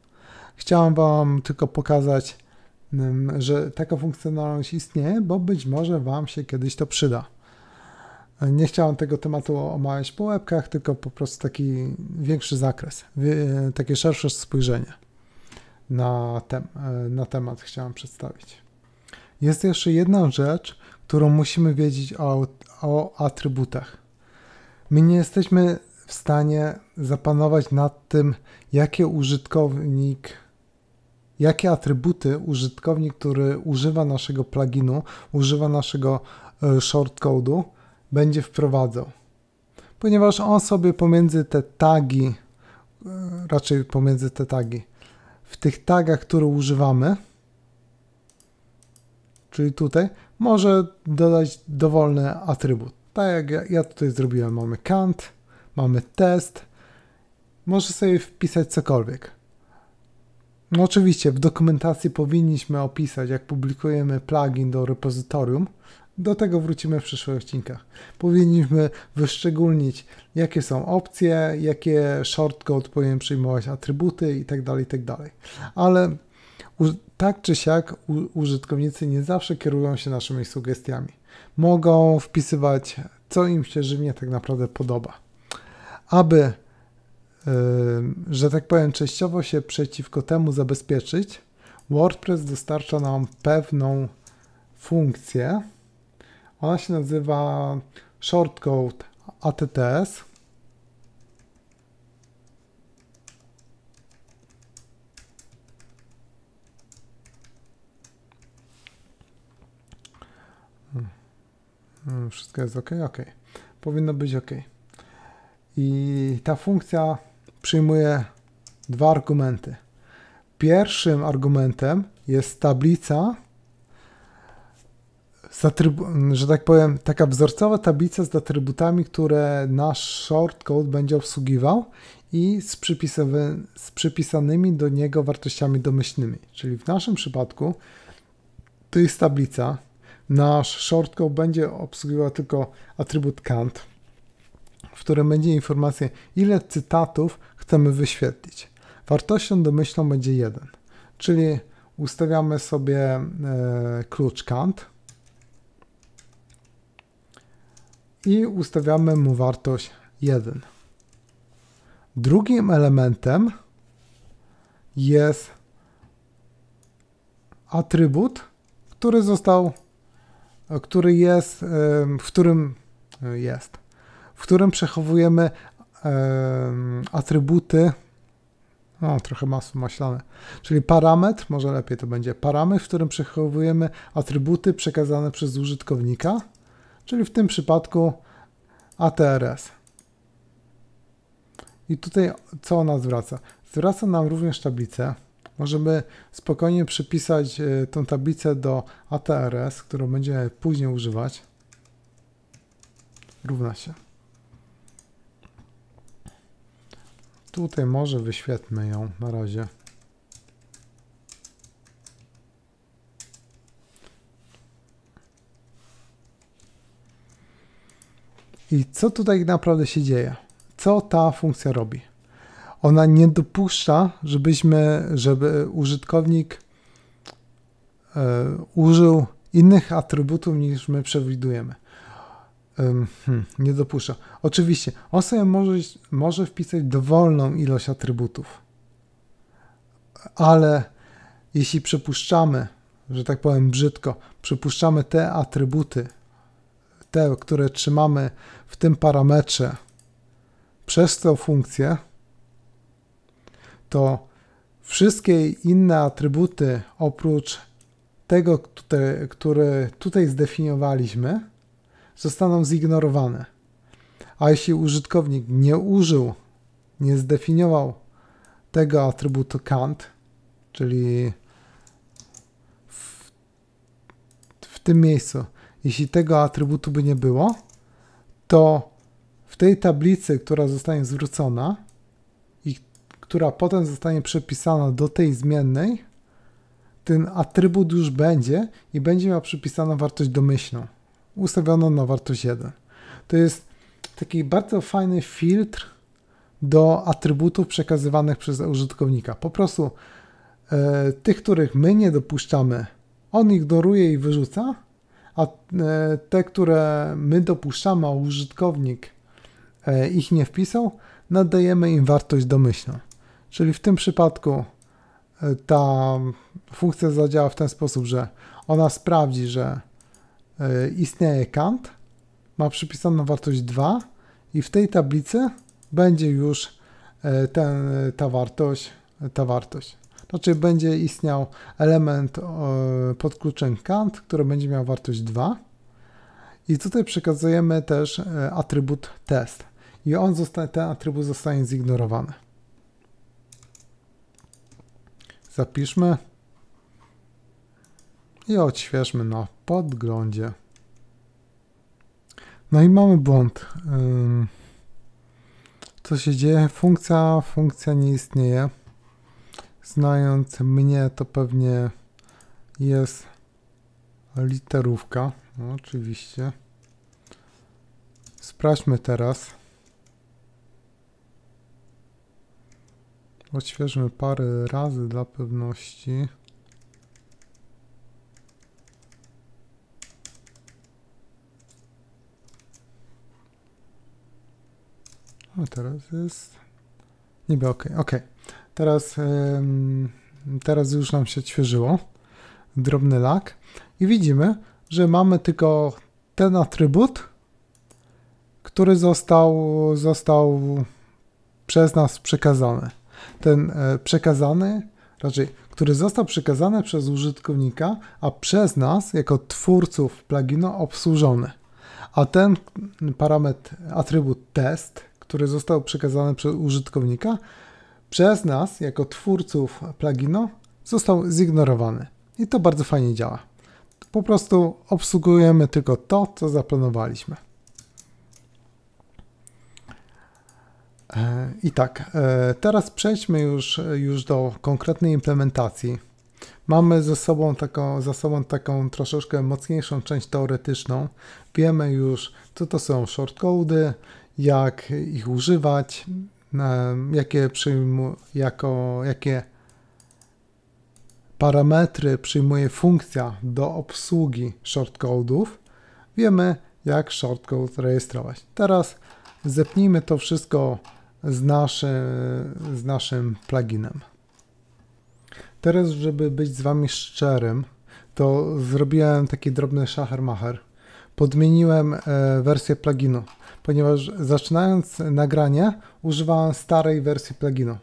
Chciałem Wam tylko pokazać, mm, że taka funkcjonalność istnieje, bo być może Wam się kiedyś to przyda. Nie chciałem tego tematu omawiać po łebkach, tylko po prostu taki większy zakres, takie szersze spojrzenie na, tem e, na temat chciałem przedstawić. Jest jeszcze jedna rzecz, którą musimy wiedzieć o, o atrybutach. My nie jesteśmy w stanie zapanować nad tym, jakie użytkownik, jakie atrybuty użytkownik, który używa naszego pluginu, używa naszego e, shortcode'u, będzie wprowadzał. Ponieważ on sobie pomiędzy te tagi, e, raczej pomiędzy te tagi, w tych tagach, które używamy, czyli tutaj, może dodać dowolny atrybut. Tak jak ja tutaj zrobiłem, mamy count, mamy test, może sobie wpisać cokolwiek. No oczywiście w dokumentacji powinniśmy opisać, jak publikujemy plugin do repozytorium, do tego wrócimy w przyszłych odcinkach. Powinniśmy wyszczególnić, jakie są opcje, jakie shortcode powinien przyjmować atrybuty itd. Tak itd. Tak Ale tak czy siak użytkownicy nie zawsze kierują się naszymi sugestiami. Mogą wpisywać, co im się żywnie tak naprawdę podoba. Aby, yy, że tak powiem, częściowo się przeciwko temu zabezpieczyć, WordPress dostarcza nam pewną funkcję, ona się nazywa shortcode ATTS. Hmm. Hmm, wszystko jest ok, ok. Powinno być ok. I ta funkcja przyjmuje dwa argumenty. Pierwszym argumentem jest tablica że tak powiem, taka wzorcowa tablica z atrybutami, które nasz shortcode będzie obsługiwał i z, z przypisanymi do niego wartościami domyślnymi. Czyli w naszym przypadku to jest tablica. Nasz shortcode będzie obsługiwał tylko atrybut count, w którym będzie informacja, ile cytatów chcemy wyświetlić. Wartością domyślną będzie 1, czyli ustawiamy sobie e, klucz count, i ustawiamy mu wartość 1. Drugim elementem jest atrybut, który został, który jest, w którym e, jest, w którym przechowujemy atrybuty, no trochę masło maślane, czyli parametr, może lepiej to będzie parametr, w którym przechowujemy atrybuty przekazane przez użytkownika czyli w tym przypadku ATRS. I tutaj co ona zwraca? Zwraca nam również tablicę. Możemy spokojnie przypisać e, tą tablicę do ATRS, którą będziemy później używać. Równa się. Tutaj może wyświetlmy ją na razie. I co tutaj naprawdę się dzieje? Co ta funkcja robi? Ona nie dopuszcza, żebyśmy, żeby użytkownik y, użył innych atrybutów niż my przewidujemy. Hmm, nie dopuszcza. Oczywiście, on sobie może, może wpisać dowolną ilość atrybutów, ale jeśli przypuszczamy, że tak powiem brzydko, przypuszczamy te atrybuty, te, które trzymamy w tym parametrze przez tę funkcję, to wszystkie inne atrybuty oprócz tego, które który tutaj zdefiniowaliśmy, zostaną zignorowane. A jeśli użytkownik nie użył, nie zdefiniował tego atrybutu count, czyli w, w tym miejscu jeśli tego atrybutu by nie było, to w tej tablicy, która zostanie zwrócona i która potem zostanie przepisana do tej zmiennej, ten atrybut już będzie i będzie miał przypisaną wartość domyślną, ustawioną na wartość 1. To jest taki bardzo fajny filtr do atrybutów przekazywanych przez użytkownika. Po prostu e, tych, których my nie dopuszczamy, on ignoruje i wyrzuca, a e, te, które my dopuszczamy, a użytkownik e, ich nie wpisał, nadajemy im wartość domyślną. Czyli w tym przypadku e, ta funkcja zadziała w ten sposób, że ona sprawdzi, że istnieje kant, ma przypisaną wartość 2 i w tej tablicy będzie już ten, ta wartość, ta wartość. Znaczy będzie istniał element e, pod kluczem count, który będzie miał wartość 2. I tutaj przekazujemy też e, atrybut test. I on zostanie, ten atrybut zostanie zignorowany. Zapiszmy i odświeżmy na podglądzie. No i mamy błąd. Co się dzieje? Funkcja, funkcja nie istnieje. Znając mnie, to pewnie jest literówka. No, oczywiście. Sprawdźmy teraz. Odświeżmy parę razy dla pewności. A teraz jest... Niby okej Teraz, teraz już nam się świeżyło. Drobny lak. I widzimy, że mamy tylko ten atrybut, który został, został przez nas przekazany. Ten e, przekazany, raczej, który został przekazany przez użytkownika, a przez nas, jako twórców pluginu, obsłużony. A ten parametr, atrybut test, który został przekazany przez użytkownika, przez nas, jako twórców pluginu, został zignorowany. I to bardzo fajnie działa. Po prostu obsługujemy tylko to, co zaplanowaliśmy. E, I tak, e, teraz przejdźmy już, już do konkretnej implementacji. Mamy ze sobą taką, za sobą taką troszeczkę mocniejszą część teoretyczną. Wiemy już, co to są shortcody, jak ich używać, jakie, przyjmu, jako, jakie parametry przyjmuje funkcja do obsługi shortcodeów, wiemy jak shortcode rejestrować. Teraz zepnijmy to wszystko z, naszym z naszym pluginem. Teraz, żeby być z Wami szczerym, to zrobiłem taki drobny szacher-macher Podmieniłem e, wersję pluginu ponieważ zaczynając nagranie używałem starej wersji pluginu,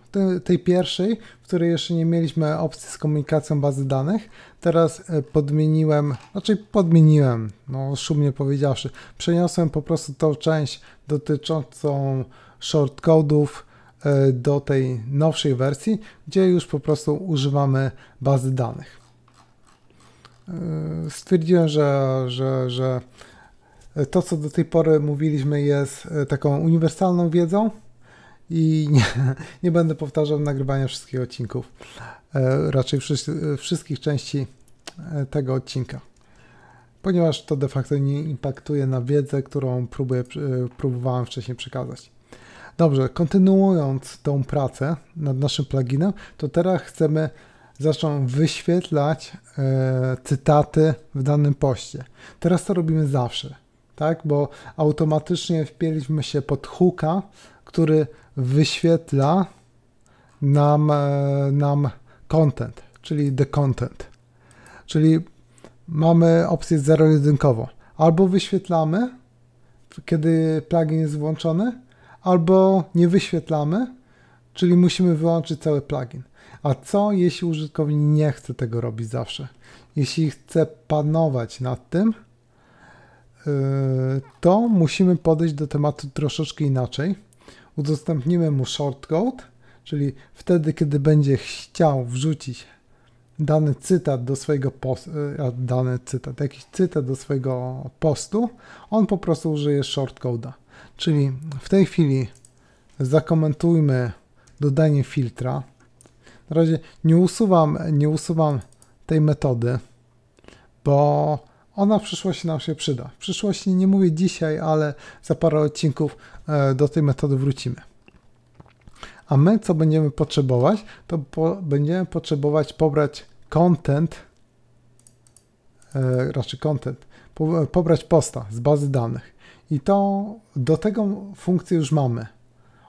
tej, pierwszej, w której jeszcze nie mieliśmy opcji z komunikacją bazy danych. Teraz e, podmieniłem, znaczy podmieniłem, no szumnie powiedziawszy, przeniosłem po prostu tą część dotyczącą shortcodeów e, do tej nowszej wersji, gdzie już po prostu używamy bazy danych. E, stwierdziłem, że, że, że to, co do tej pory mówiliśmy, jest e, taką uniwersalną wiedzą i nie, nie będę powtarzał nagrywania wszystkich odcinków, e, raczej e, wszystkich części tego odcinka, ponieważ to de facto nie impaktuje na wiedzę, którą próbuję, próbowałem wcześniej przekazać. Dobrze, kontynuując tą pracę nad naszym pluginem, to teraz chcemy zacząć wyświetlać e, cytaty w danym poście. Teraz to robimy zawsze tak? Bo automatycznie wpięliśmy się pod hooka, który wyświetla nam, e, nam content, czyli the content. Czyli mamy opcję zero-jedynkową. Albo wyświetlamy, kiedy plugin jest włączony, albo nie wyświetlamy, czyli musimy wyłączyć cały plugin. A co jeśli użytkownik nie chce tego robić zawsze? Jeśli chce panować nad tym, E, to musimy podejść do tematu troszeczkę inaczej. Udostępnimy mu shortcode, czyli wtedy, kiedy będzie chciał wrzucić dany cytat do swojego postu, e, dany cytat, jakiś cytat do swojego postu, on po prostu użyje shortcode'a. Czyli w tej chwili zakomentujmy dodanie filtra. Na razie nie usuwam, nie usuwam tej metody, bo ona w przyszłości nam się przyda. W przyszłości nie mówię dzisiaj, ale za parę odcinków e, do tej metody wrócimy. A my co będziemy potrzebować? To po, będziemy potrzebować pobrać content, e, raczej content, po, pobrać posta z bazy danych. I to do tego funkcję już mamy.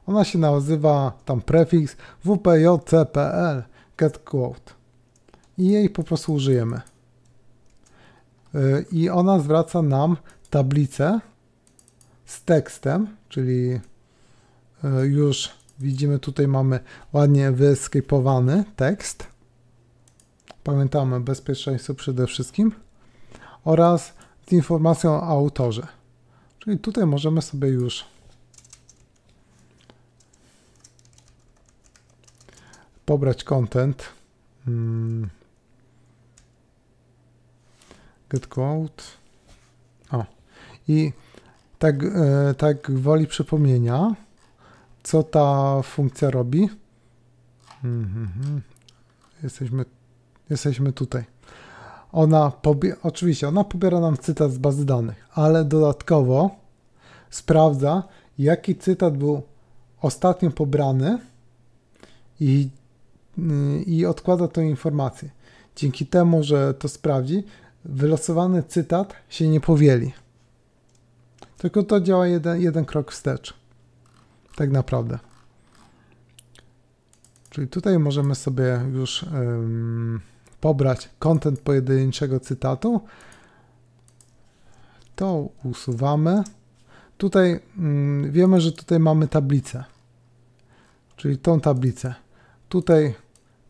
Ona się nazywa tam prefiks wpjc.pl getquote i jej po prostu użyjemy. Y, i ona zwraca nam tablicę z tekstem, czyli y, już widzimy tutaj mamy ładnie wyeskipowany tekst. Pamiętamy bezpieczeństwo przede wszystkim oraz z informacją o autorze. Czyli tutaj możemy sobie już pobrać content. Hmm get code. O. I tak, e, tak woli przypomnienia, co ta funkcja robi. Mhm. Jesteśmy, jesteśmy tutaj. Ona oczywiście ona pobiera nam cytat z bazy danych, ale dodatkowo sprawdza, jaki cytat był ostatnio pobrany i, i odkłada tę informację. Dzięki temu, że to sprawdzi, wylosowany cytat się nie powieli. Tylko to działa jeden, jeden krok wstecz. Tak naprawdę. Czyli tutaj możemy sobie już pobrać kontent pojedynczego cytatu. To usuwamy. Tutaj mm, wiemy, że tutaj mamy tablicę. Czyli tą tablicę. Tutaj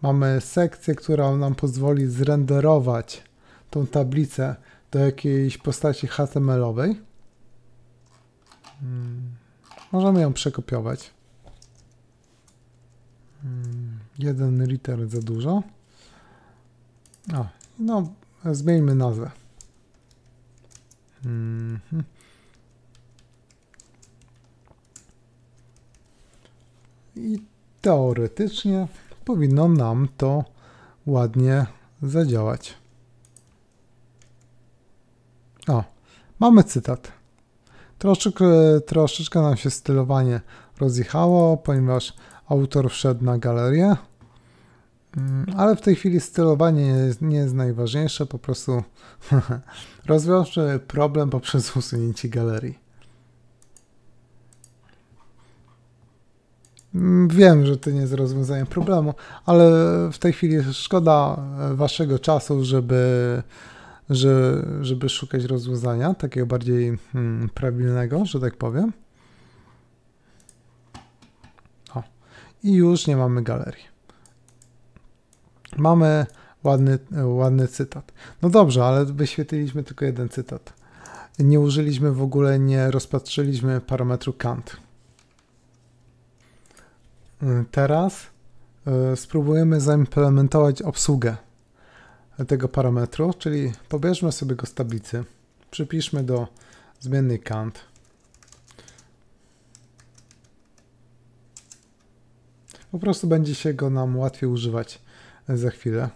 mamy sekcję, która nam pozwoli zrenderować tą tablicę do jakiejś postaci HTML-owej. Hmm. Możemy ją przekopiować. Hmm. Jeden liter za dużo. O, no, zmieńmy nazwę. Hmm. I teoretycznie powinno nam to ładnie zadziałać. Mamy cytat. Troszeczkę, e, troszeczkę nam się stylowanie rozjechało, ponieważ autor wszedł na galerię, mm, ale w tej chwili stylowanie nie jest najważniejsze, po prostu rozwiążmy problem poprzez usunięcie galerii. Mm, wiem, że to nie jest rozwiązanie problemu, ale w tej chwili szkoda e, waszego czasu, żeby że, żeby szukać rozwiązania takiego bardziej hmm, że tak powiem. O. I już nie mamy galerii. Mamy ładny, ładny cytat. No dobrze, ale wyświetliliśmy tylko jeden cytat. Nie użyliśmy w ogóle, nie rozpatrzyliśmy parametru Kant. Teraz y, spróbujemy zaimplementować obsługę tego parametru, czyli pobierzmy sobie go z tablicy, przypiszmy do zmiennej count. Po prostu będzie się go nam łatwiej używać za chwilę.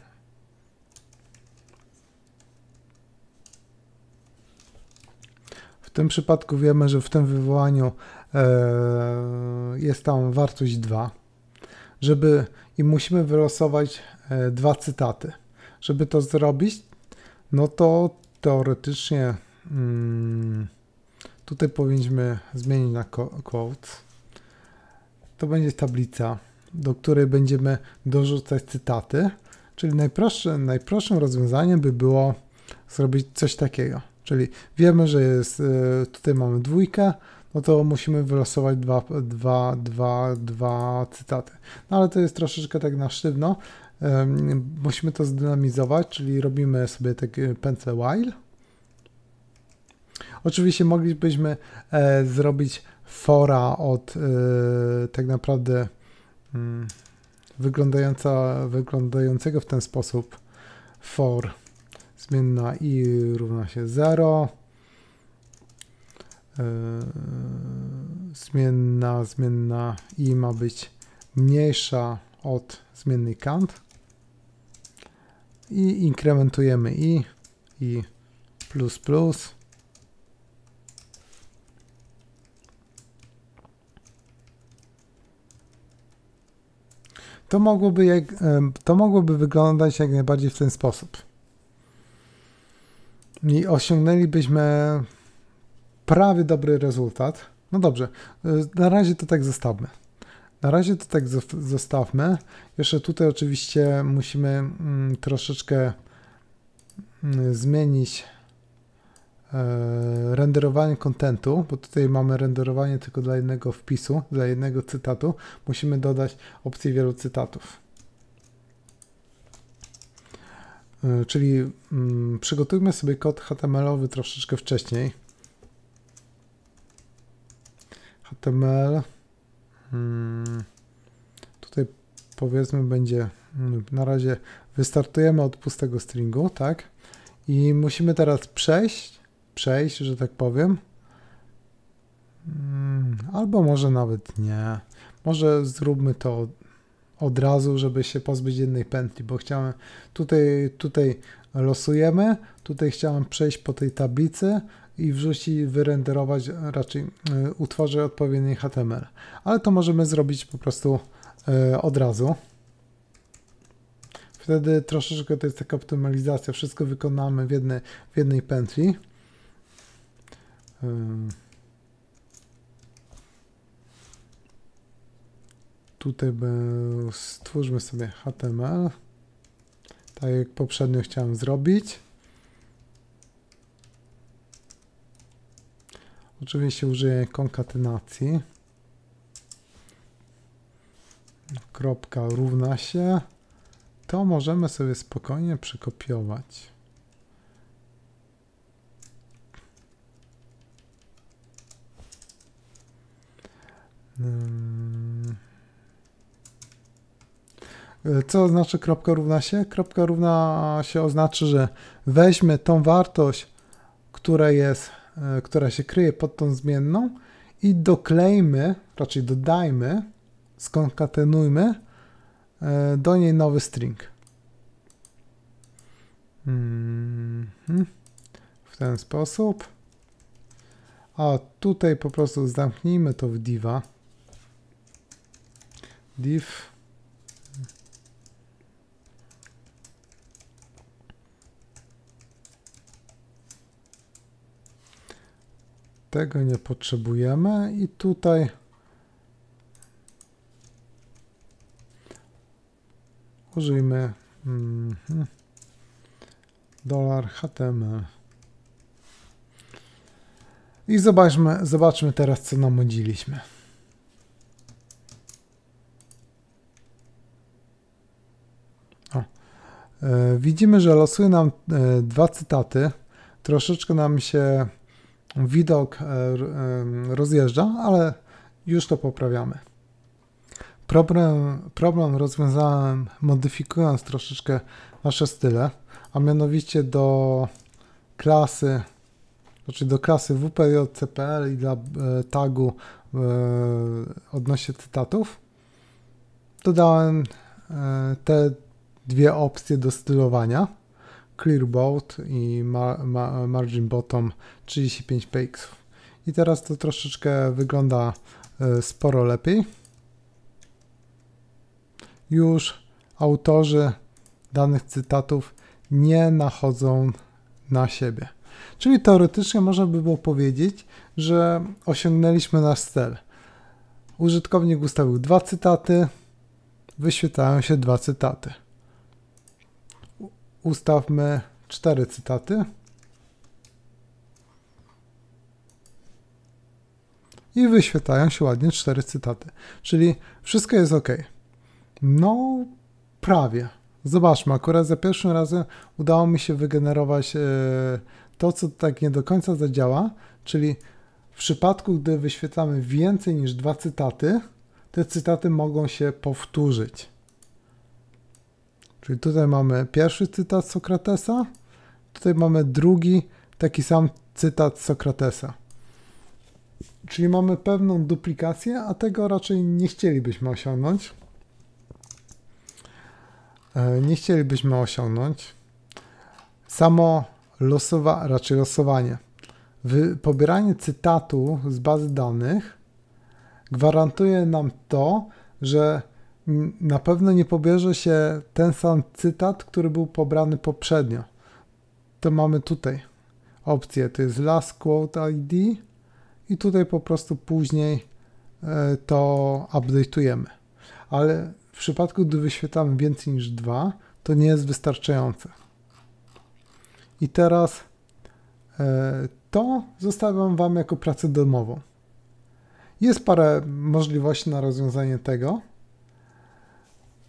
W tym przypadku wiemy, że w tym wywołaniu e, jest tam wartość 2, żeby i musimy wylosować e, dwa cytaty żeby to zrobić, no to teoretycznie mm, tutaj powinniśmy zmienić na quote. To będzie tablica, do której będziemy dorzucać cytaty, czyli najprostszym, najprostszym rozwiązaniem by było zrobić coś takiego. Czyli wiemy, że jest, y, tutaj mamy dwójkę, no to musimy wylosować dwa, dwa, dwa, dwa cytaty. No ale to jest troszeczkę tak na sztywno, Musimy to zdynamizować, czyli robimy sobie tak pętlę while. Oczywiście moglibyśmy e, zrobić fora od e, tak naprawdę mm, wyglądająca, wyglądającego w ten sposób for zmienna i równa się 0 e, zmienna zmienna i ma być mniejsza od zmiennej kant i inkrementujemy i, i plus plus. To mogłoby, jak, to mogłoby wyglądać jak najbardziej w ten sposób. I osiągnęlibyśmy prawie dobry rezultat. No dobrze, y, na razie to tak zostawmy. Na razie to tak zostawmy. Jeszcze tutaj oczywiście musimy mm, troszeczkę mm, zmienić e, renderowanie kontentu, bo tutaj mamy renderowanie tylko dla jednego wpisu, dla jednego cytatu. Musimy dodać opcję wielu cytatów. E, czyli mm, przygotujmy sobie kod HTML-owy troszeczkę wcześniej. HTML Hmm, tutaj powiedzmy będzie, hmm, na razie wystartujemy od pustego stringu, tak? I musimy teraz przejść, przejść, że tak powiem. Hmm, albo może nawet nie. Może zróbmy to od razu, żeby się pozbyć jednej pętli, bo chciałem tutaj, tutaj losujemy, tutaj chciałem przejść po tej tablicy, i wrzucić, wyrenderować raczej e, utworzyć odpowiedni HTML. Ale to możemy zrobić po prostu e, od razu. Wtedy troszeczkę to jest taka optymalizacja, wszystko wykonamy w, jednej, w jednej pętli. E, tutaj stwórzmy sobie HTML, tak jak poprzednio chciałem zrobić. Oczywiście użyję konkatenacji. Kropka równa się. To możemy sobie spokojnie przekopiować. Hmm. Co znaczy kropka równa się? Kropka równa się oznacza, że weźmy tą wartość, która jest E, która się kryje pod tą zmienną i doklejmy, raczej dodajmy, skonkatenujmy e, do niej nowy string. Mhm. W ten sposób. A tutaj po prostu zamknijmy to w diva. div Tego nie potrzebujemy i tutaj użyjmy mhm, dolar HTML. I zobaczmy, zobaczmy teraz, co nam O. E, widzimy, że losuje nam e, dwa cytaty. Troszeczkę nam się widok e, e, rozjeżdża, ale już to poprawiamy. Problem, problem rozwiązałem modyfikując troszeczkę nasze style, a mianowicie do klasy, znaczy do klasy WPJCPL i dla e, tagu odnośnie cytatów dodałem te dwie opcje do stylowania. Clear Boat i Margin Bottom 35 px. I teraz to troszeczkę wygląda e, sporo lepiej. Już autorzy danych cytatów nie nachodzą na siebie. Czyli teoretycznie można by było powiedzieć, że osiągnęliśmy nasz cel. Użytkownik ustawił dwa cytaty, wyświetlają się dwa cytaty ustawmy cztery cytaty. I wyświetlają się ładnie cztery cytaty. Czyli wszystko jest ok. No, prawie. Zobaczmy, akurat za pierwszym razem udało mi się wygenerować e, to, co tak nie do końca zadziała, czyli w przypadku, gdy wyświetlamy więcej niż dwa cytaty, te cytaty mogą się powtórzyć. Czyli tutaj mamy pierwszy cytat Sokratesa, tutaj mamy drugi taki sam cytat Sokratesa. Czyli mamy pewną duplikację, a tego raczej nie chcielibyśmy osiągnąć. E, nie chcielibyśmy osiągnąć. Samo losowa, raczej losowanie. Wy, pobieranie cytatu z bazy danych gwarantuje nam to, że na pewno nie pobierze się ten sam cytat, który był pobrany poprzednio. To mamy tutaj opcję, to jest last quote ID i tutaj po prostu później e, to update'ujemy. Ale w przypadku, gdy wyświetlamy więcej niż dwa, to nie jest wystarczające. I teraz e, to zostawiam Wam jako pracę domową. Jest parę możliwości na rozwiązanie tego.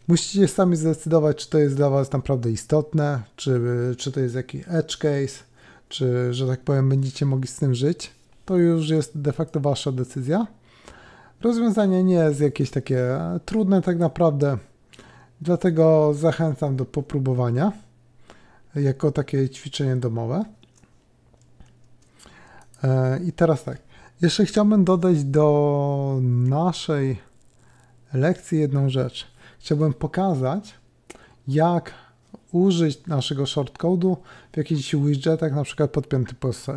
Musicie sami zdecydować, czy to jest dla Was naprawdę istotne, czy, czy to jest jakiś edge case, czy, że tak powiem, będziecie mogli z tym żyć. To już jest de facto Wasza decyzja. Rozwiązanie nie jest jakieś takie trudne tak naprawdę, dlatego zachęcam do popróbowania jako takie ćwiczenie domowe. E, I teraz tak, jeszcze chciałbym dodać do naszej lekcji jedną rzecz chciałbym pokazać, jak użyć naszego shortcode'u w jakichś widgetach, na przykład podpięty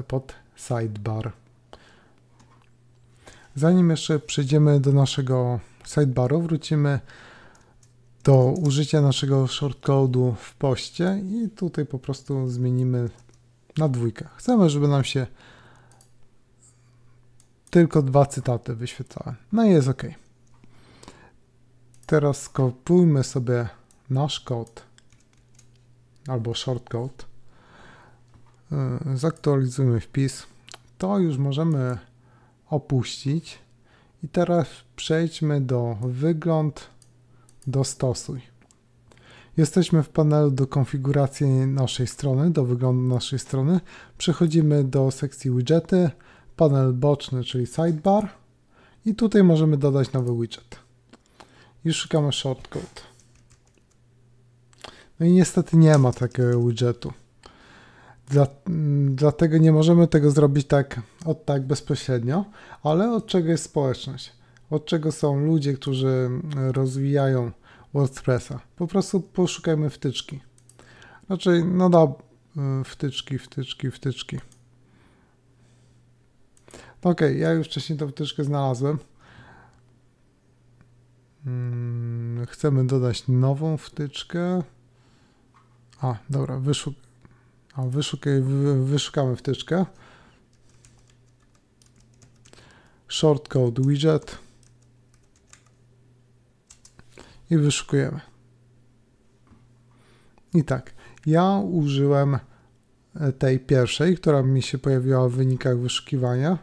pod sidebar. Zanim jeszcze przejdziemy do naszego sidebaru, wrócimy do użycia naszego shortcode'u w poście i tutaj po prostu zmienimy na dwójkę. Chcemy, żeby nam się tylko dwa cytaty wyświetlały. No i jest OK teraz skopiujmy sobie nasz kod albo shortcode. Y, zaktualizujmy wpis. To już możemy opuścić. I teraz przejdźmy do wygląd, dostosuj. Jesteśmy w panelu do konfiguracji naszej strony, do wyglądu naszej strony. Przechodzimy do sekcji widgety, panel boczny, czyli sidebar. I tutaj możemy dodać nowy widget i szukamy shortcode. No i niestety nie ma takiego widgetu. Dla, mm, dlatego nie możemy tego zrobić tak od tak bezpośrednio, ale od czego jest społeczność? Od czego są ludzie, którzy mm, rozwijają WordPressa? Po prostu poszukajmy wtyczki. Znaczy, no da, mm, wtyczki, wtyczki, wtyczki. No okej, okay, ja już wcześniej tą wtyczkę znalazłem. Mm, chcemy dodać nową wtyczkę. A, dobra, wyszuk a, wyszukaj, wyszukamy wtyczkę. Shortcode widget. I wyszukujemy. I tak, ja użyłem e, tej pierwszej, która mi się pojawiła w wynikach wyszukiwania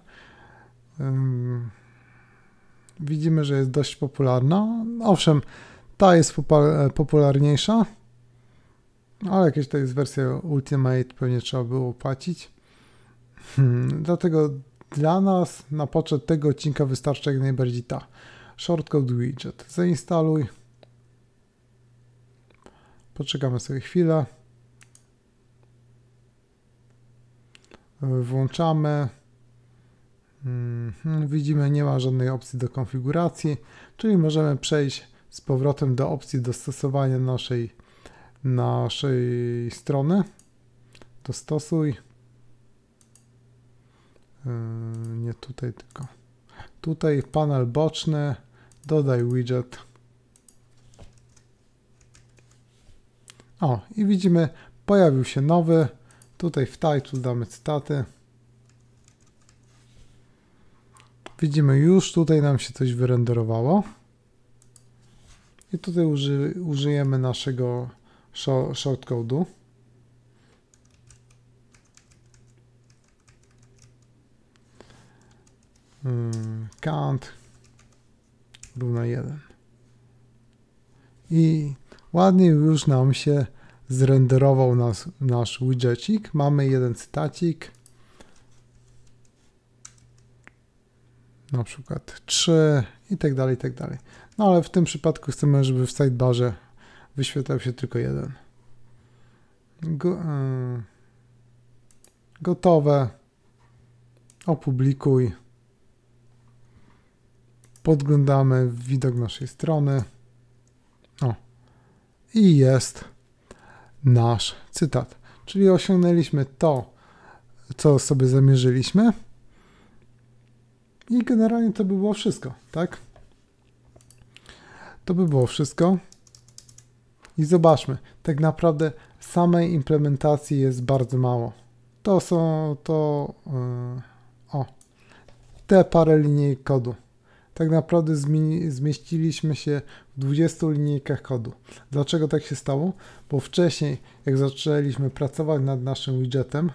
widzimy, że jest dość popularna. Owszem, ta jest popularniejsza, ale jakieś to jest wersja Ultimate, pewnie trzeba było płacić. Hmm, dlatego dla nas na poczet tego odcinka wystarczy jak najbardziej ta. Shortcode widget. Zainstaluj. Poczekamy sobie chwilę. Włączamy. Mhm, widzimy, nie ma żadnej opcji do konfiguracji, czyli możemy przejść z powrotem do opcji dostosowania naszej, naszej strony. Dostosuj. Yy, nie tutaj, tylko tutaj panel boczny. Dodaj widget. O, i widzimy, pojawił się nowy. Tutaj w title damy cytaty. Widzimy, już tutaj nam się coś wyrenderowało. I tutaj uży, użyjemy naszego shortcode'u. Hmm, count równa 1. I ładnie już nam się zrenderował nas, nasz widgetik. Mamy jeden cytacik. na przykład 3 i tak dalej, i tak dalej. No ale w tym przypadku chcemy, żeby w sidebarze wyświetlał się tylko jeden. Go, yy, gotowe. Opublikuj. Podglądamy widok naszej strony. O. I jest nasz cytat. Czyli osiągnęliśmy to, co sobie zamierzyliśmy. I generalnie to by było wszystko, tak? To by było wszystko. I zobaczmy, tak naprawdę samej implementacji jest bardzo mało. To są to. Yy, o, te parę linii kodu. Tak naprawdę zmieściliśmy się w 20 linijkach kodu. Dlaczego tak się stało? Bo wcześniej, jak zaczęliśmy pracować nad naszym widgetem,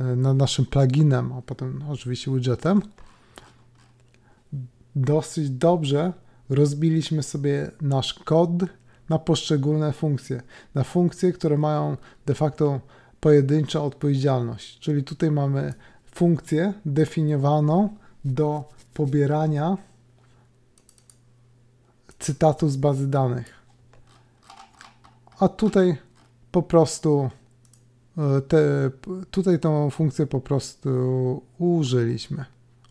E, na naszym pluginem, a potem oczywiście widgetem, dosyć dobrze rozbiliśmy sobie nasz kod na poszczególne funkcje. Na funkcje, które mają de facto pojedynczą odpowiedzialność. Czyli tutaj mamy funkcję definiowaną do pobierania cytatu z bazy danych. A tutaj po prostu te, tutaj tą funkcję po prostu użyliśmy.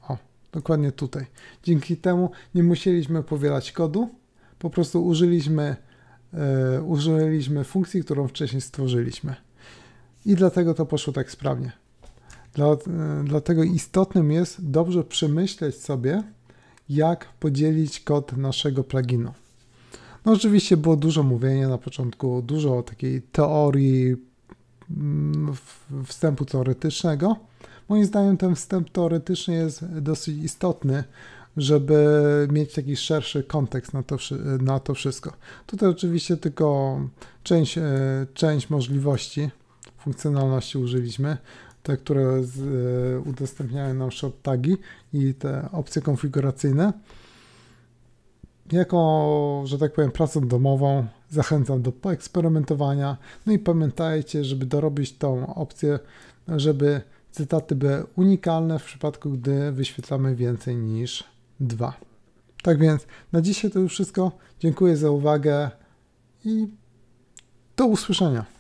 O, dokładnie tutaj. Dzięki temu nie musieliśmy powielać kodu, po prostu użyliśmy, e, użyliśmy funkcji, którą wcześniej stworzyliśmy. I dlatego to poszło tak sprawnie. Dla, e, dlatego istotnym jest dobrze przemyśleć sobie, jak podzielić kod naszego pluginu. No oczywiście było dużo mówienia na początku, dużo takiej teorii, wstępu teoretycznego. Moim zdaniem ten wstęp teoretyczny jest dosyć istotny, żeby mieć jakiś szerszy kontekst na to, na to wszystko. Tutaj oczywiście tylko część, e, część możliwości, funkcjonalności użyliśmy, te, które e, udostępniają nam short tagi i te opcje konfiguracyjne jako, że tak powiem, pracę domową zachęcam do poeksperymentowania. No i pamiętajcie, żeby dorobić tą opcję, żeby cytaty były unikalne w przypadku, gdy wyświetlamy więcej niż dwa. Tak więc na dzisiaj to już wszystko. Dziękuję za uwagę i do usłyszenia.